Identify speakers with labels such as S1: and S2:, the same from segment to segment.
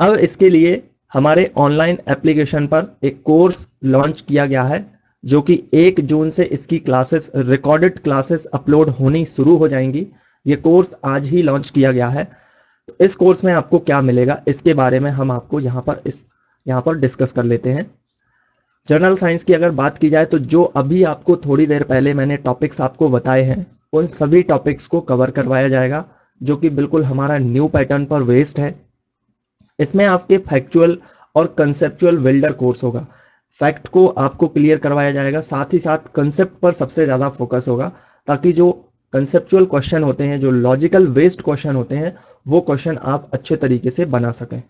S1: अब इसके लिए हमारे ऑनलाइन एप्लीकेशन पर एक कोर्स लॉन्च किया गया है जो कि एक जून से इसकी क्लासेस रिकॉर्डेड क्लासेस अपलोड होनी शुरू हो जाएंगी ये कोर्स आज ही लॉन्च किया गया है तो इस कोर्स में आपको क्या मिलेगा इसके बारे में हम आपको यहाँ पर इस यहाँ पर डिस्कस कर लेते हैं जर्नल साइंस की अगर बात की जाए तो जो अभी आपको थोड़ी देर पहले मैंने टॉपिक्स आपको बताए हैं उन सभी टॉपिक्स को कवर करवाया जाएगा जो कि बिल्कुल हमारा न्यू पैटर्न पर वेस्ट है इसमें आपके फैक्चुअल और कंसेप्चुअल वेल्डर कोर्स होगा फैक्ट को आपको क्लियर करवाया जाएगा साथ ही साथ कंसेप्ट पर सबसे ज़्यादा फोकस होगा ताकि जो कंसेप्चुअल क्वेश्चन होते हैं जो लॉजिकल वेस्ट क्वेश्चन होते हैं वो क्वेश्चन आप अच्छे तरीके से बना सकें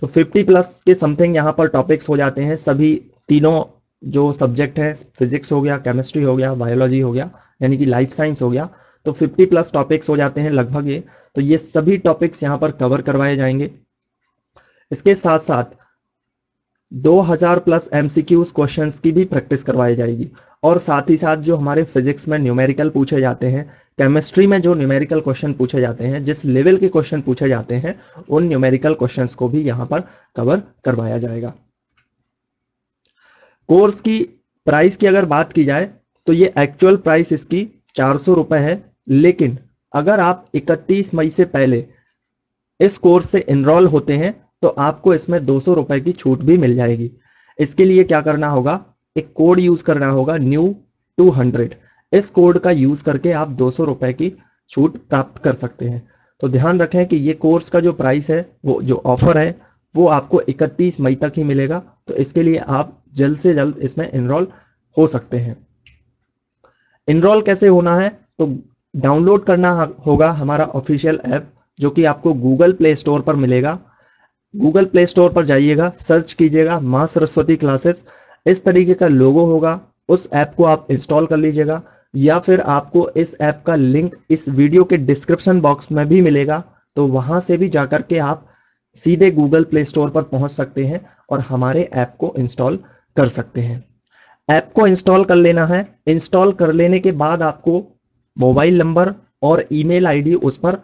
S1: तो 50 प्लस के समथिंग यहाँ पर टॉपिक्स हो जाते हैं सभी तीनों जो सब्जेक्ट हैं फिजिक्स हो गया केमिस्ट्री हो गया बायोलॉजी हो गया यानी कि लाइफ साइंस हो गया तो 50 प्लस टॉपिक्स हो जाते हैं लगभग ये तो ये सभी टॉपिक्स यहाँ पर कवर करवाए जाएंगे इसके साथ साथ 2000 प्लस एमसीक्यूज क्वेश्चंस की भी प्रैक्टिस करवाई जाएगी और साथ ही साथ जो हमारे फिजिक्स में न्यूमेरिकल पूछे जाते हैं केमिस्ट्री में जो न्यूमेरिकल क्वेश्चन पूछे जाते हैं जिस लेवल के क्वेश्चन पूछे जाते हैं उन न्यूमेरिकल क्वेश्चंस को भी यहां पर कवर करवाया जाएगा कोर्स की प्राइस की अगर बात की जाए तो ये एक्चुअल प्राइस इसकी चार सौ है लेकिन अगर आप इकतीस मई से पहले इस कोर्स से इनरोल होते हैं तो आपको इसमें दो सौ रुपए की छूट भी मिल जाएगी इसके लिए क्या करना होगा एक कोड यूज करना होगा न्यू टू हंड्रेड इस कोड का यूज करके आप दो सौ रुपए की छूट प्राप्त कर सकते हैं तो ध्यान रखें कि ये कोर्स का जो प्राइस है वो जो ऑफर है वो आपको 31 मई तक ही मिलेगा तो इसके लिए आप जल्द से जल्द इसमें इनरोल हो सकते हैं इनरोल कैसे होना है तो डाउनलोड करना होगा हमारा ऑफिशियल ऐप जो कि आपको गूगल प्ले स्टोर पर मिलेगा गूगल प्ले स्टोर पर जाइएगा सर्च कीजिएगा माँ सरस्वती क्लासेस इस तरीके का लोगो होगा उस ऐप को आप इंस्टॉल कर लीजिएगा या फिर आपको इस ऐप का लिंक इस वीडियो के डिस्क्रिप्शन बॉक्स में भी मिलेगा तो वहां से भी जाकर के आप सीधे गूगल प्ले स्टोर पर पहुंच सकते हैं और हमारे ऐप को इंस्टॉल कर सकते हैं ऐप को इंस्टॉल कर लेना है इंस्टॉल कर लेने के बाद आपको मोबाइल नंबर और ईमेल आईडी उस पर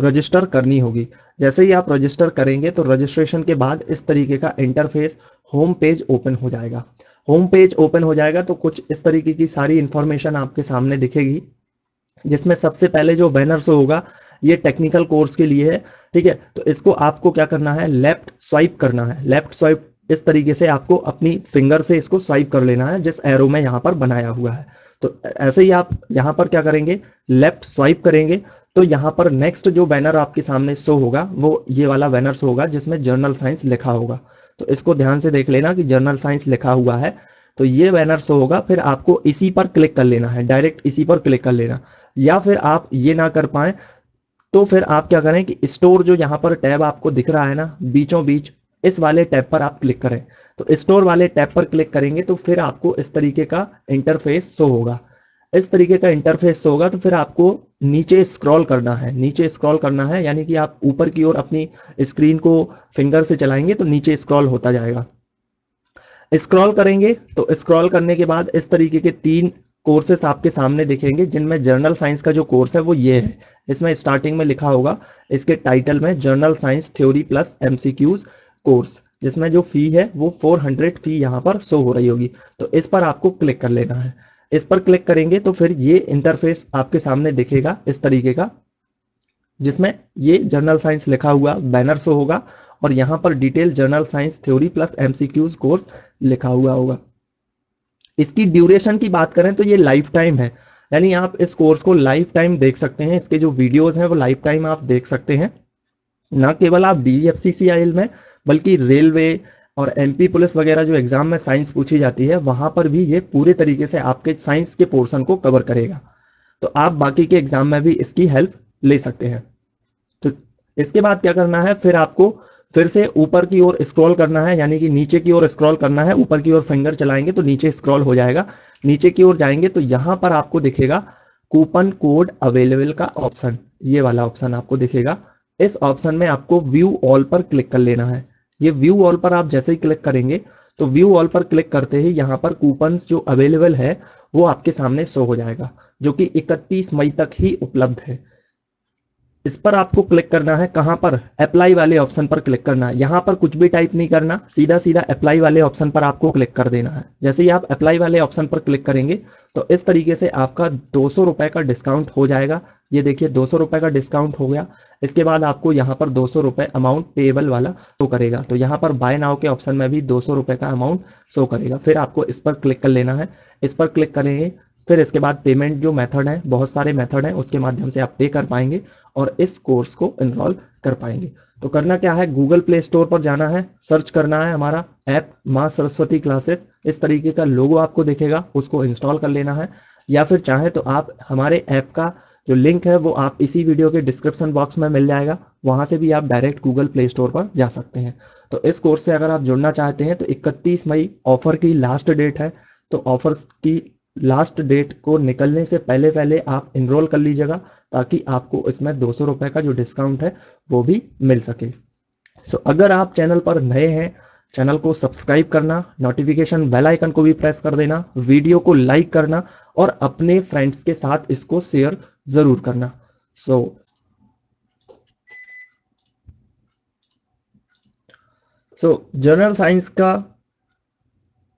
S1: रजिस्टर करनी होगी जैसे ही आप रजिस्टर करेंगे तो रजिस्ट्रेशन के बाद इस तरीके का इंटरफेस होम पेज ओपन हो जाएगा होम पेज ओपन हो जाएगा तो कुछ इस तरीके की सारी इंफॉर्मेशन आपके सामने दिखेगी जिसमें सबसे पहले जो बैनर शो होगा ये टेक्निकल कोर्स के लिए है ठीक है तो इसको आपको क्या करना है लेफ्ट स्वाइप करना है लेफ्ट स्वाइप इस तरीके से आपको अपनी फिंगर से इसको स्वाइप कर लेना है जिस एरो में यहाँ पर बनाया हुआ है तो ऐसे ही आप यहाँ पर क्या करेंगे लेफ्ट स्वाइप करेंगे तो यहाँ पर नेक्स्ट जो बैनर आपके सामने शो होगा वो ये वाला बैनर शो होगा जिसमें जर्नल साइंस लिखा होगा तो इसको ध्यान से देख लेना कि जर्नल साइंस लिखा हुआ है तो ये बैनर शो होगा फिर आपको इसी पर क्लिक कर लेना है डायरेक्ट इसी पर क्लिक कर लेना या फिर आप ये ना कर पाए तो फिर आप क्या करें कि स्टोर जो यहाँ पर टैब आपको दिख रहा है ना बीचों बीच इस वाले टैब पर आप क्लिक करें तो स्टोर वाले टैब पर क्लिक करेंगे तो फिर आपको इस तरीके का इंटरफेस शो होगा इस तरीके का इंटरफेस होगा तो फिर आपको नीचे स्क्रॉल करना है नीचे स्क्रॉल करना है यानी कि आप ऊपर की ओर अपनी स्क्रीन को फिंगर से चलाएंगे तो नीचे स्क्रॉल होता जाएगा स्क्रॉल करेंगे तो स्क्रॉल करने के बाद इस तरीके के तीन कोर्सेस आपके सामने दिखेंगे जिनमें जर्नल साइंस का जो कोर्स है वो ये है इसमें स्टार्टिंग में लिखा होगा इसके टाइटल में general science theory plus MCQs course जिसमें जो फी है वो 400 फी यहाँ पर शो हो रही होगी तो इस पर आपको क्लिक कर लेना है इस पर क्लिक करेंगे तो फिर ये इंटरफेस आपके सामने दिखेगा इस तरीके का जिसमें ये जर्नल साइंस लिखा हुआ बैनर शो होगा और यहाँ पर detail general science theory plus MCQs course लिखा हुआ होगा इसकी ड्यूरेशन की बात करें तो ये लाइफ टाइम है यानी आप इस कोर्स को लाइफ टाइम देख सकते हैं इसके जो वीडियोस हैं वो लाइफ टाइम आप देख सकते हैं ना केवल आप डी एफ में बल्कि रेलवे और एमपी पुलिस वगैरह जो एग्जाम में साइंस पूछी जाती है वहां पर भी ये पूरे तरीके से आपके साइंस के पोर्शन को कवर करेगा तो आप बाकी के एग्जाम में भी इसकी हेल्प ले सकते हैं तो इसके बाद क्या करना है फिर आपको फिर से ऊपर की ओर स्क्रॉल करना है यानी कि नीचे की ओर स्क्रॉल करना है ऊपर की ओर फिंगर चलाएंगे तो नीचे स्क्रॉल हो जाएगा नीचे की ओर जाएंगे तो यहां पर आपको दिखेगा कूपन कोड अवेलेबल का ऑप्शन ये वाला ऑप्शन आपको दिखेगा इस ऑप्शन में आपको व्यू ऑल पर क्लिक कर लेना है ये व्यू ऑल पर आप जैसे ही क्लिक करेंगे तो व्यू ऑल पर क्लिक करते ही यहाँ पर कूपन जो अवेलेबल है वो आपके सामने शो हो जाएगा जो कि 31 मई तक ही उपलब्ध है इस पर आपको क्लिक करना है कहां पर अप्लाई वाले ऑप्शन पर क्लिक करना है यहाँ पर कुछ भी टाइप नहीं करना सीधा सीधा अप्लाई वाले ऑप्शन पर आपको क्लिक कर देना है जैसे ही आप अप्लाई वाले ऑप्शन पर क्लिक करेंगे तो इस तरीके से आपका दो सौ का डिस्काउंट हो जाएगा ये देखिए दो सौ का डिस्काउंट हो गया इसके बाद आपको यहाँ पर दो सौ अमाउंट पेबल वाला शो करेगा तो यहाँ पर बाय नाव के ऑप्शन में भी दो सौ का अमाउंट शो करेगा फिर आपको इस पर क्लिक कर लेना है इस पर क्लिक करेंगे फिर इसके बाद पेमेंट जो मेथड है बहुत सारे मेथड हैं उसके माध्यम से आप पे कर पाएंगे और इस कोर्स को इनरोल कर पाएंगे तो करना क्या है गूगल प्ले स्टोर पर जाना है सर्च करना है हमारा ऐप माँ सरस्वती क्लासेस इस तरीके का लोगो आपको दिखेगा उसको इंस्टॉल कर लेना है या फिर चाहे तो आप हमारे ऐप का जो लिंक है वो आप इसी वीडियो के डिस्क्रिप्शन बॉक्स में मिल जाएगा वहां से भी आप डायरेक्ट गूगल प्ले स्टोर पर जा सकते हैं तो इस कोर्स से अगर आप जुड़ना चाहते हैं तो इकतीस मई ऑफर की लास्ट डेट है तो ऑफर्स की लास्ट डेट को निकलने से पहले पहले आप इनरोल कर लीजिएगा ताकि आपको इसमें दो सौ का जो डिस्काउंट है वो भी मिल सके सो so, अगर आप चैनल पर नए हैं चैनल को सब्सक्राइब करना नोटिफिकेशन बेल आइकन को भी प्रेस कर देना वीडियो को लाइक करना और अपने फ्रेंड्स के साथ इसको शेयर ज़रूर करना so so, so general science का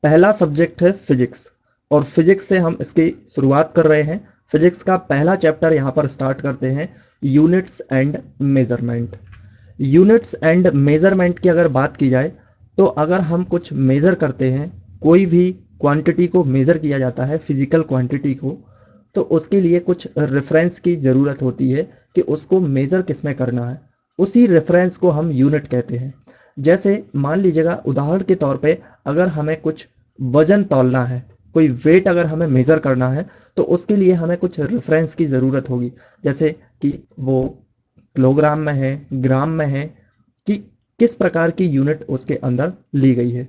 S1: पहला सब्जेक्ट है फिजिक्स और फिजिक्स से हम इसकी शुरुआत कर रहे हैं फिजिक्स का पहला चैप्टर यहाँ पर स्टार्ट करते हैं units and measurement units and measurement की अगर बात की जाए तो अगर हम कुछ मेज़र करते हैं कोई भी क्वांटिटी को मेज़र किया जाता है फिजिकल क्वांटिटी को तो उसके लिए कुछ रेफरेंस की ज़रूरत होती है कि उसको मेज़र किसमें करना है उसी रेफरेंस को हम यूनिट कहते हैं जैसे मान लीजिएगा उदाहरण के तौर पे अगर हमें कुछ वज़न तोलना है कोई वेट अगर हमें मेज़र करना है तो उसके लिए हमें कुछ रेफरेंस की ज़रूरत होगी जैसे कि वो किलोग्राम में है ग्राम में है कि किस प्रकार की यूनिट उसके अंदर ली गई है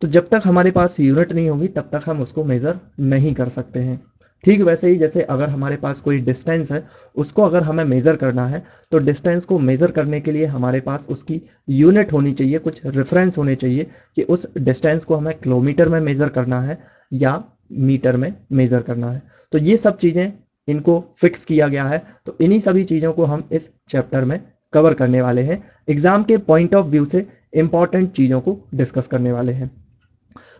S1: तो जब तक हमारे पास यूनिट नहीं होगी तब तक हम उसको मेज़र नहीं कर सकते हैं ठीक वैसे ही जैसे अगर हमारे पास कोई डिस्टेंस है उसको अगर हमें मेज़र करना है तो डिस्टेंस को मेज़र करने के लिए हमारे पास उसकी यूनिट होनी चाहिए कुछ रेफरेंस होने चाहिए कि उस डिस्टेंस को हमें किलोमीटर में मेज़र करना है या मीटर में मेज़र करना है तो ये सब चीज़ें इनको फिक्स किया गया है तो इन्हीं सभी चीज़ों को हम इस चैप्टर में कवर करने वाले हैं एग्ज़ाम के पॉइंट ऑफ व्यू से इम्पॉर्टेंट चीज़ों को डिस्कस करने वाले हैं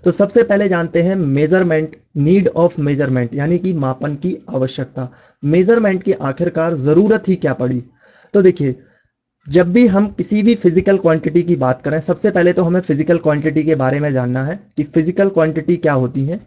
S1: तो सबसे पहले जानते हैं मेजरमेंट नीड ऑफ मेजरमेंट यानी कि मापन की आवश्यकता मेजरमेंट की आखिरकार ज़रूरत ही क्या पड़ी तो देखिए जब भी हम किसी भी फिजिकल क्वांटिटी की बात करें सबसे पहले तो हमें फिजिकल क्वांटिटी के बारे में जानना है कि फिजिकल क्वांटिटी क्या होती है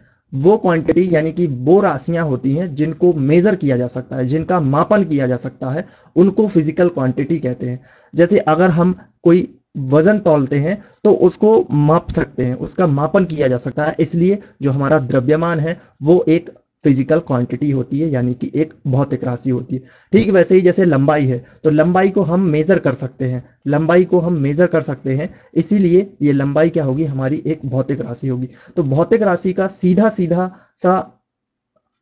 S1: वो क्वांटिटी यानी कि वो राशियां होती हैं जिनको मेजर किया जा सकता है जिनका मापन किया जा सकता है उनको फिजिकल क्वांटिटी कहते हैं जैसे अगर हम कोई वजन तोलते हैं तो उसको माप सकते हैं उसका मापन किया जा सकता है इसलिए जो हमारा द्रव्यमान है वो एक फिजिकल क्वांटिटी होती है यानी कि एक भौतिक राशि होती है ठीक वैसे ही जैसे लंबाई है तो लंबाई को हम मेज़र कर सकते हैं लंबाई को हम मेज़र कर सकते हैं इसीलिए ये लंबाई क्या होगी हमारी एक भौतिक राशि होगी तो भौतिक राशि का सीधा सीधा सा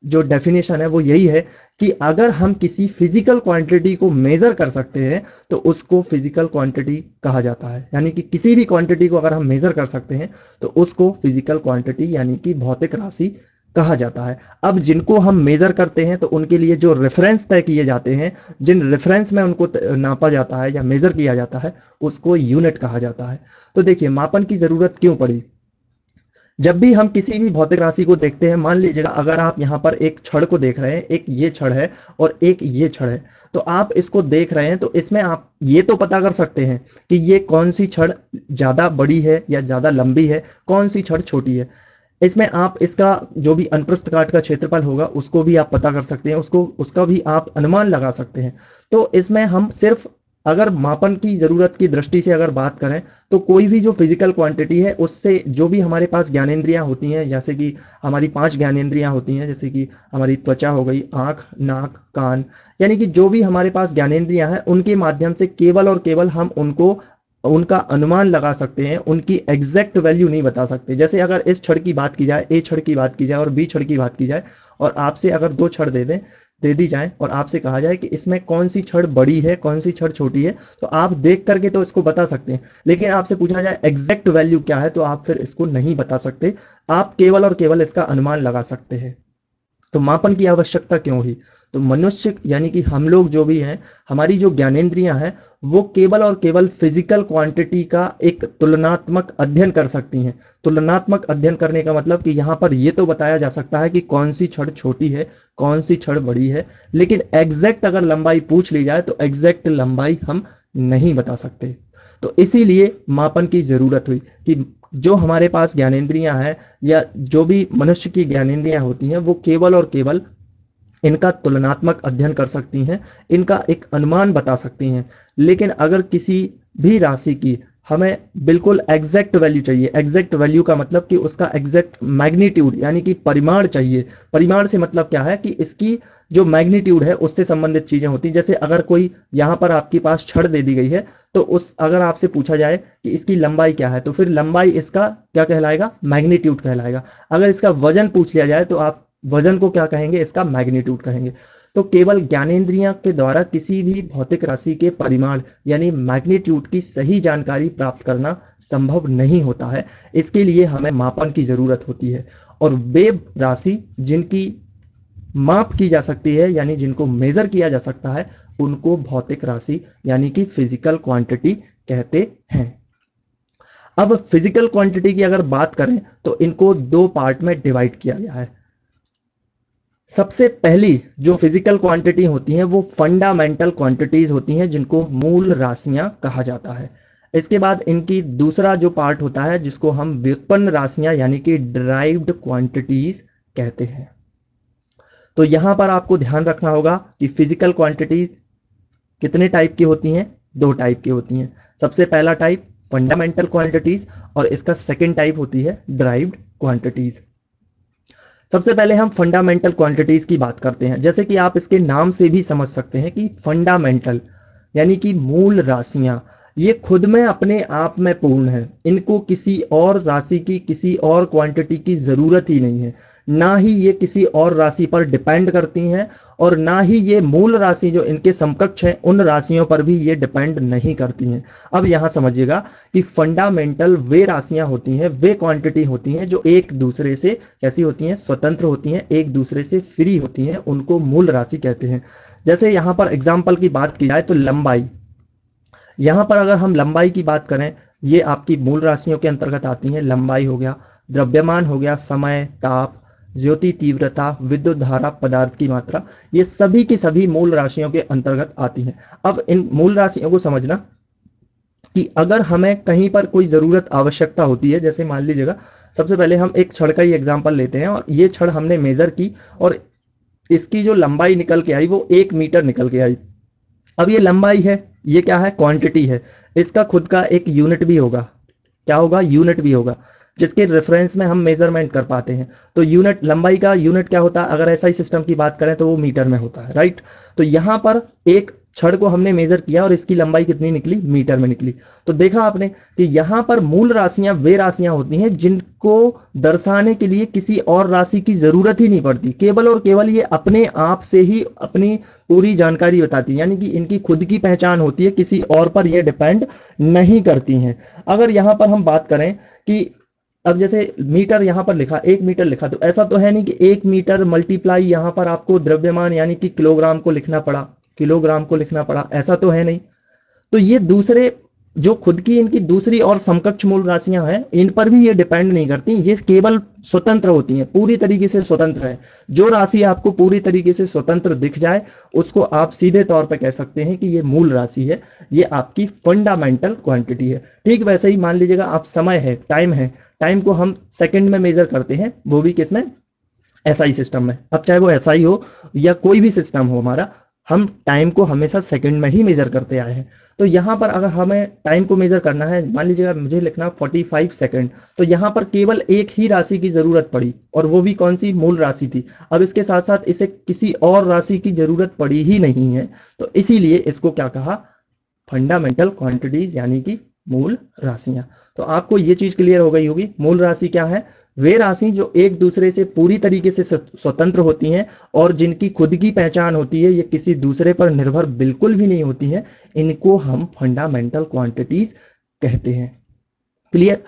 S1: जो डेफिनेशन है वो यही है कि अगर हम किसी फिजिकल क्वांटिटी को मेजर कर सकते हैं तो उसको फिजिकल क्वांटिटी कहा जाता है यानी कि किसी भी क्वांटिटी को अगर हम मेजर कर सकते हैं तो उसको फिजिकल क्वांटिटी यानी कि भौतिक राशि कहा जाता है अब जिनको हम मेज़र करते हैं तो उनके लिए जो रेफरेंस तय किए जाते हैं जिन रेफरेंस में उनको नापा जाता है या मेज़र किया जाता है उसको यूनिट कहा जाता है तो देखिए मापन की ज़रूरत क्यों पड़ी जब भी हम किसी भी भौतिक राशि को देखते हैं मान लीजिएगा अगर आप यहाँ पर एक छड़ को देख रहे हैं एक ये छड़ है और एक ये छड़ है तो आप इसको देख रहे हैं तो इसमें आप ये तो पता कर सकते हैं कि ये कौन सी छड़ ज़्यादा बड़ी है या ज़्यादा लंबी है कौन सी छड़ छोटी है इसमें आप इसका जो भी अनप्रस्थ काट का क्षेत्रफल होगा उसको भी आप पता कर सकते हैं उसको उसका भी आप अनुमान लगा सकते हैं तो इसमें हम सिर्फ अगर मापन की ज़रूरत की दृष्टि से अगर बात करें तो कोई भी जो फिजिकल क्वांटिटी है उससे जो भी हमारे पास ज्ञानेंद्रियां होती हैं जैसे कि हमारी पांच ज्ञानेंद्रियां होती हैं जैसे कि हमारी त्वचा हो गई आंख नाक कान यानी कि जो भी हमारे पास ज्ञानेंद्रियां हैं उनके माध्यम से केवल और केवल हम उनको उनका अनुमान लगा सकते हैं उनकी एग्जैक्ट वैल्यू नहीं बता सकते जैसे अगर इस छड़ की बात की जाए ए छड़ की बात की जाए और बी छड़ की बात की जाए और आपसे अगर दो छड़ दे दें दे दी जाए और आपसे कहा जाए कि इसमें कौन सी छड़ बड़ी है कौन सी छड़ छोटी है तो आप देख करके तो इसको बता सकते हैं लेकिन आपसे पूछा जाए एग्जैक्ट वैल्यू क्या है तो आप फिर इसको नहीं बता सकते आप केवल और केवल इसका अनुमान लगा सकते हैं तो मापन की आवश्यकता क्यों हुई तो मनुष्य यानी कि हम लोग जो भी हैं हमारी जो ज्ञानेन्द्रियां हैं वो केवल और केवल फिजिकल क्वांटिटी का एक तुलनात्मक अध्ययन कर सकती हैं तुलनात्मक अध्ययन करने का मतलब कि यहाँ पर ये तो बताया जा सकता है कि कौन सी छड़ छोटी है कौन सी छड़ बड़ी है लेकिन एग्जैक्ट अगर लंबाई पूछ ली जाए तो एग्जैक्ट लंबाई हम नहीं बता सकते तो इसीलिए मापन की ज़रूरत हुई कि जो हमारे पास ज्ञानेन्द्रियां हैं या जो भी मनुष्य की ज्ञानेन्द्रियां होती हैं वो केवल और केवल इनका तुलनात्मक अध्ययन कर सकती हैं इनका एक अनुमान बता सकती हैं लेकिन अगर किसी भी राशि की हमें बिल्कुल एग्जैक्ट वैल्यू चाहिए एग्जैक्ट वैल्यू का मतलब कि उसका एग्जैक्ट मैग्नीट्यूड यानी कि परिमाण चाहिए परिमाण से मतलब क्या है कि इसकी जो मैग्नीट्यूड है उससे संबंधित चीज़ें होती हैं जैसे अगर कोई यहाँ पर आपके पास छड़ दे दी गई है तो उस अगर आपसे पूछा जाए कि इसकी लंबाई क्या है तो फिर लंबाई इसका क्या कहलाएगा मैग्नीट्यूड कहलाएगा अगर इसका वजन पूछ लिया जाए तो आप वजन को क्या कहेंगे इसका मैग्नीट्यूड कहेंगे तो केवल ज्ञानेन्द्रिया के द्वारा किसी भी भौतिक राशि के परिमाण यानी मैग्नीट्यूड की सही जानकारी प्राप्त करना संभव नहीं होता है इसके लिए हमें मापन की जरूरत होती है और वे राशि जिनकी माप की जा सकती है यानी जिनको मेजर किया जा सकता है उनको भौतिक राशि यानी कि फिजिकल क्वांटिटी कहते हैं अब फिजिकल क्वांटिटी की अगर बात करें तो इनको दो पार्ट में डिवाइड किया गया है सबसे पहली जो फिजिकल क्वांटिटी होती हैं वो फंडामेंटल क्वांटिटीज होती हैं जिनको मूल राशियां कहा जाता है इसके बाद इनकी दूसरा जो पार्ट होता है जिसको हम व्युत्पन्न राशियां यानी कि ड्राइव्ड क्वांटिटीज कहते हैं तो यहां पर आपको ध्यान रखना होगा कि फिजिकल क्वांटिटीज कितने टाइप की होती हैं दो टाइप की होती हैं सबसे पहला टाइप फंडामेंटल क्वांटिटीज और इसका सेकेंड टाइप होती है ड्राइव्ड क्वांटिटीज़ सबसे पहले हम फंडामेंटल क्वांटिटीज की बात करते हैं जैसे कि आप इसके नाम से भी समझ सकते हैं कि फंडामेंटल यानी कि मूल राशियां ये खुद में अपने आप में पूर्ण है इनको किसी और राशि की किसी और क्वांटिटी की ज़रूरत ही नहीं है ना ही ये किसी और राशि पर डिपेंड करती हैं और ना ही ये मूल राशि जो इनके समकक्ष हैं उन राशियों पर भी ये डिपेंड नहीं करती हैं अब यहाँ समझिएगा कि फंडामेंटल वे राशियाँ होती हैं वे क्वांटिटी होती हैं जो एक दूसरे से कैसी होती हैं स्वतंत्र होती हैं एक दूसरे से फ्री होती हैं उनको मूल राशि कहते हैं जैसे यहाँ पर एग्जाम्पल की बात की जाए तो लंबाई यहां पर अगर हम लंबाई की बात करें ये आपकी मूल राशियों के अंतर्गत आती है लंबाई हो गया द्रव्यमान हो गया समय ताप ज्योति तीव्रता विद्युत धारा पदार्थ की मात्रा ये सभी की सभी मूल राशियों के अंतर्गत आती है अब इन मूल राशियों को समझना कि अगर हमें कहीं पर कोई ज़रूरत आवश्यकता होती है जैसे मान लीजिएगा सबसे पहले हम एक छड़ का ही एग्जाम्पल लेते हैं और ये छड़ हमने मेज़र की और इसकी जो लंबाई निकल के आई वो एक मीटर निकल के आई अब ये लंबाई है ये क्या है क्वांटिटी है इसका खुद का एक यूनिट भी होगा क्या होगा यूनिट भी होगा जिसके रेफरेंस में हम मेजरमेंट कर पाते हैं तो यूनिट लंबाई का यूनिट क्या होता है अगर ऐसा ही सिस्टम की बात करें तो वो मीटर में होता है राइट तो यहां पर एक छड़ को हमने मेजर किया और इसकी लंबाई कितनी निकली मीटर में निकली तो देखा आपने कि यहां पर मूल राशियां वे राशियां होती हैं जिनको दर्शाने के लिए किसी और राशि की जरूरत ही नहीं पड़ती केवल और केवल ये अपने आप से ही अपनी पूरी जानकारी बताती है यानी कि इनकी खुद की पहचान होती है किसी और पर यह डिपेंड नहीं करती है अगर यहां पर हम बात करें कि अब जैसे मीटर यहां पर लिखा एक मीटर लिखा तो ऐसा तो है नहीं कि एक मीटर मल्टीप्लाई यहां पर आपको द्रव्यमान यानी कि किलोग्राम को लिखना पड़ा किलोग्राम को लिखना पड़ा ऐसा तो है नहीं तो ये दूसरे जो खुद की इनकी दूसरी और समकक्ष मूल राशियां हैं इन पर भी ये डिपेंड नहीं करती ये केवल स्वतंत्र होती हैं पूरी तरीके से स्वतंत्र है जो राशि आपको पूरी तरीके से स्वतंत्र दिख जाए उसको आप सीधे तौर पर कह सकते हैं कि ये मूल राशि है ये आपकी फंडामेंटल क्वांटिटी है ठीक वैसे ही मान लीजिएगा आप समय है टाइम है टाइम को हम सेकेंड में मेजर करते हैं वो भी किसमें में एसआई सिस्टम में अब चाहे वो एसआई SI हो या कोई भी सिस्टम हो हमारा हम टाइम को हमेशा सेकंड में ही मेजर करते आए हैं तो यहाँ पर अगर हमें टाइम को मेजर करना है मान लीजिएगा मुझे लिखना 45 सेकंड तो यहाँ पर केवल एक ही राशि की जरूरत पड़ी और वो भी कौन सी मूल राशि थी अब इसके साथ साथ इसे किसी और राशि की जरूरत पड़ी ही नहीं है तो इसीलिए इसको क्या कहा फंडामेंटल क्वांटिटीज यानी कि मूल राशियां तो आपको ये चीज क्लियर हो गई होगी मूल राशि क्या है वे राशि जो एक दूसरे से पूरी तरीके से स्वतंत्र होती हैं और जिनकी खुद की पहचान होती है ये किसी दूसरे पर निर्भर बिल्कुल भी नहीं होती है इनको हम फंडामेंटल क्वांटिटीज कहते हैं क्लियर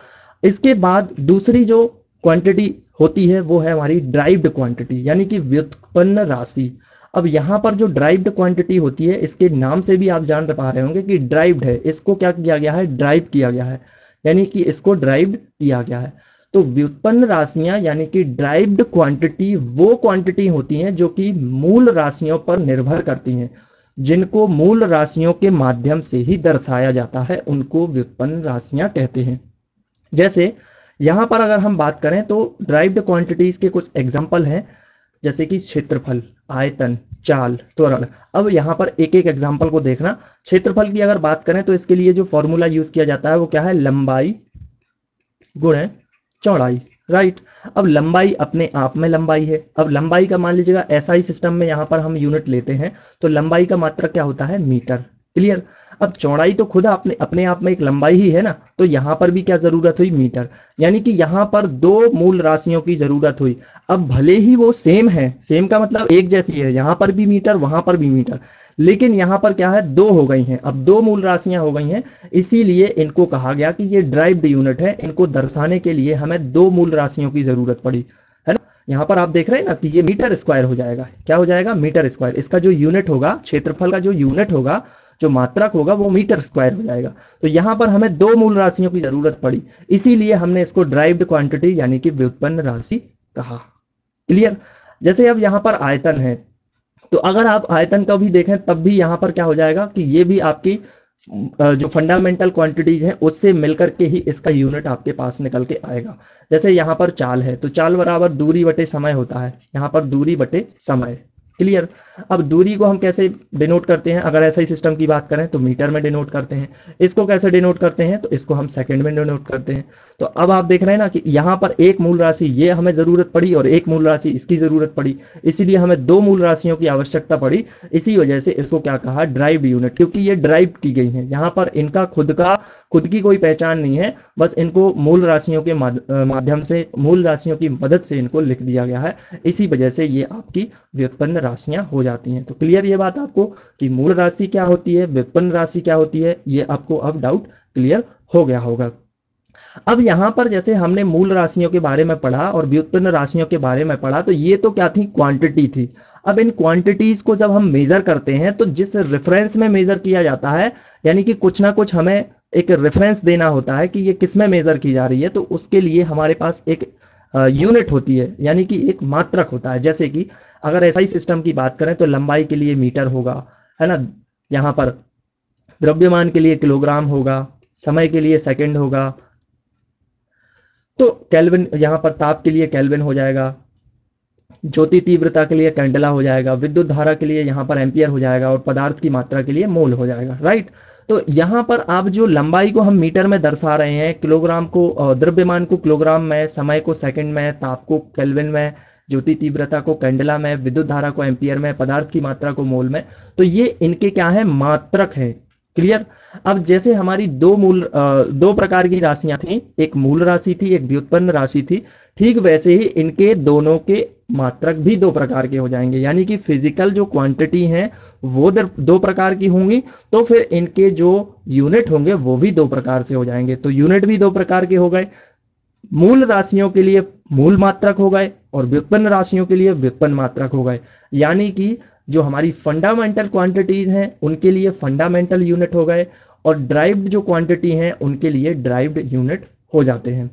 S1: इसके बाद दूसरी जो क्वांटिटी होती है वो है हमारी ड्राइव्ड क्वांटिटी यानी कि व्युत्पन्न राशि अब यहाँ पर जो ड्राइव्ड क्वांटिटी होती है इसके नाम से भी आप जान पा रहे होंगे कि ड्राइव्ड है इसको क्या किया गया है ड्राइव किया गया है यानी कि इसको ड्राइव्ड किया गया है तो व्युत्पन्न राशियां यानी कि ड्राइव्ड क्वांटिटी वो क्वांटिटी होती हैं जो कि मूल राशियों पर निर्भर करती हैं जिनको मूल राशियों के माध्यम से ही दर्शाया जाता है उनको व्युत्पन्न राशियां कहते हैं जैसे यहां पर अगर हम बात करें तो ड्राइव्ड क्वांटिटीज के कुछ एग्जाम्पल हैं जैसे कि क्षेत्रफल आयतन चाल त्वरण अब यहाँ पर एक एक एग्जाम्पल को देखना क्षेत्रफल की अगर बात करें तो इसके लिए जो फॉर्मूला यूज किया जाता है वो क्या है लंबाई गुण चौड़ाई राइट अब लंबाई अपने आप में लंबाई है अब लंबाई का मान लीजिएगा ऐसा ही सिस्टम में यहां पर हम यूनिट लेते हैं तो लंबाई का मात्रा क्या होता है मीटर क्लियर अब चौड़ाई तो खुद अपने अपने आप में एक लंबाई ही है ना तो यहाँ पर भी क्या जरूरत हुई मीटर यानी कि यहाँ पर दो मूल राशियों की जरूरत हुई अब भले ही वो सेम है सेम का मतलब एक जैसी है यहाँ पर भी मीटर वहां पर भी मीटर लेकिन यहाँ पर क्या है दो हो गई हैं अब दो मूल राशियां हो गई हैं इसीलिए इनको कहा गया कि ये ड्राइव्ड यूनिट है इनको दर्शाने के लिए हमें दो मूल राशियों की जरूरत पड़ी है ना यहाँ पर आप देख रहे हैं ना कि ये मीटर स्क्वायर हो जाएगा क्या हो जाएगा मीटर स्क्वायर इसका जो यूनिट होगा क्षेत्रफल का जो यूनिट होगा जो मात्रक होगा वो मीटर स्क्वायर हो जाएगा तो यहाँ पर हमें दो मूल राशियों की जरूरत पड़ी इसीलिए हमने इसको ड्राइव्ड क्वांटिटी यानी कि व्युत्पन्न राशि कहा क्लियर जैसे अब यहाँ पर आयतन है तो अगर आप आयतन का भी देखें तब भी यहाँ पर क्या हो जाएगा कि ये भी आपकी जो फंडामेंटल क्वांटिटीज हैं उससे मिलकर के ही इसका यूनिट आपके पास निकल के आएगा जैसे यहाँ पर चाल है तो चाल बराबर दूरी बटे समय होता है यहाँ पर दूरी बटे समय क्लियर अब दूरी को हम कैसे डिनोट करते हैं अगर ऐसा ही सिस्टम की बात करें तो मीटर में डिनोट करते हैं इसको कैसे डिनोट करते हैं तो इसको हम सेकंड में डिनोट करते हैं तो अब आप देख रहे हैं ना कि यहाँ पर एक मूल राशि ये हमें ज़रूरत पड़ी और एक मूल राशि इसकी ज़रूरत पड़ी इसीलिए हमें दो मूल राशियों की आवश्यकता पड़ी इसी वजह से इसको क्या कहा ड्राइव यूनिट क्योंकि ये ड्राइव की गई है यहाँ पर इनका खुद का खुद की कोई पहचान नहीं है बस इनको मूल राशियों के माध्यम से मूल राशियों की मदद से इनको लिख दिया गया है इसी वजह से ये आपकी व्युत्पन्न राशियां हो जाती हैं तो क्लियर ये बात आपको कि मूल राशि क्या होती है व्युत्पन्न राशि क्या होती है ये आपको अब डाउट क्लियर हो गया होगा अब यहां पर जैसे हमने मूल राशियों के बारे में पढ़ा और व्युत्पन्न राशियों के बारे में पढ़ा तो ये तो क्या थी क्वांटिटी थी अब इन क्वांटिटीज को जब हम मेजर करते हैं तो जिस रेफरेंस में मेजर किया जाता है यानी कि कुछ ना कुछ हमें एक रेफरेंस देना होता है कि ये किसमें मेजर की जा रही है तो उसके लिए हमारे पास एक यूनिट होती है यानी कि एक मात्रक होता है जैसे कि अगर ऐसा ही सिस्टम की बात करें तो लंबाई के लिए मीटर होगा है ना यहाँ पर द्रव्यमान के लिए किलोग्राम होगा समय के लिए सेकंड होगा तो कैलविन यहाँ पर ताप के लिए कैलविन हो जाएगा ज्योति तीव्रता के लिए कैंडला हो जाएगा विद्युत धारा के लिए यहाँ पर एम्पियर हो जाएगा और पदार्थ की मात्रा के लिए मोल हो जाएगा राइट तो यहाँ पर आप जो लंबाई को हम मीटर में दर्शा रहे हैं किलोग्राम को द्रव्यमान को किलोग्राम में समय को सेकंड में ताप को कैलविन में ज्योति तीव्रता को कैंडला में विद्युत धारा को एम्पियर में पदार्थ की मात्रा को मोल में तो ये इनके क्या है मात्रक है क्लियर अब जैसे हमारी दो मूल दो प्रकार की राशियां थी एक मूल राशि थी एक व्युत्पन्न राशि थी ठीक वैसे ही इनके दोनों के मात्रक भी दो प्रकार के हो जाएंगे यानी कि फिजिकल जो क्वांटिटी है वो दो प्रकार की होंगी तो फिर इनके जो यूनिट होंगे वो भी दो प्रकार से हो जाएंगे तो यूनिट भी दो प्रकार के हो गए मूल राशियों के लिए मूल मात्रक हो गए और व्युत्पन्न राशियों के लिए व्युत्पन्न मात्रक हो गए यानी कि जो हमारी फंडामेंटल क्वांटिटीज हैं उनके लिए फंडामेंटल यूनिट हो गए और ड्राइव्ड जो क्वांटिटी हैं उनके लिए ड्राइव्ड यूनिट हो जाते हैं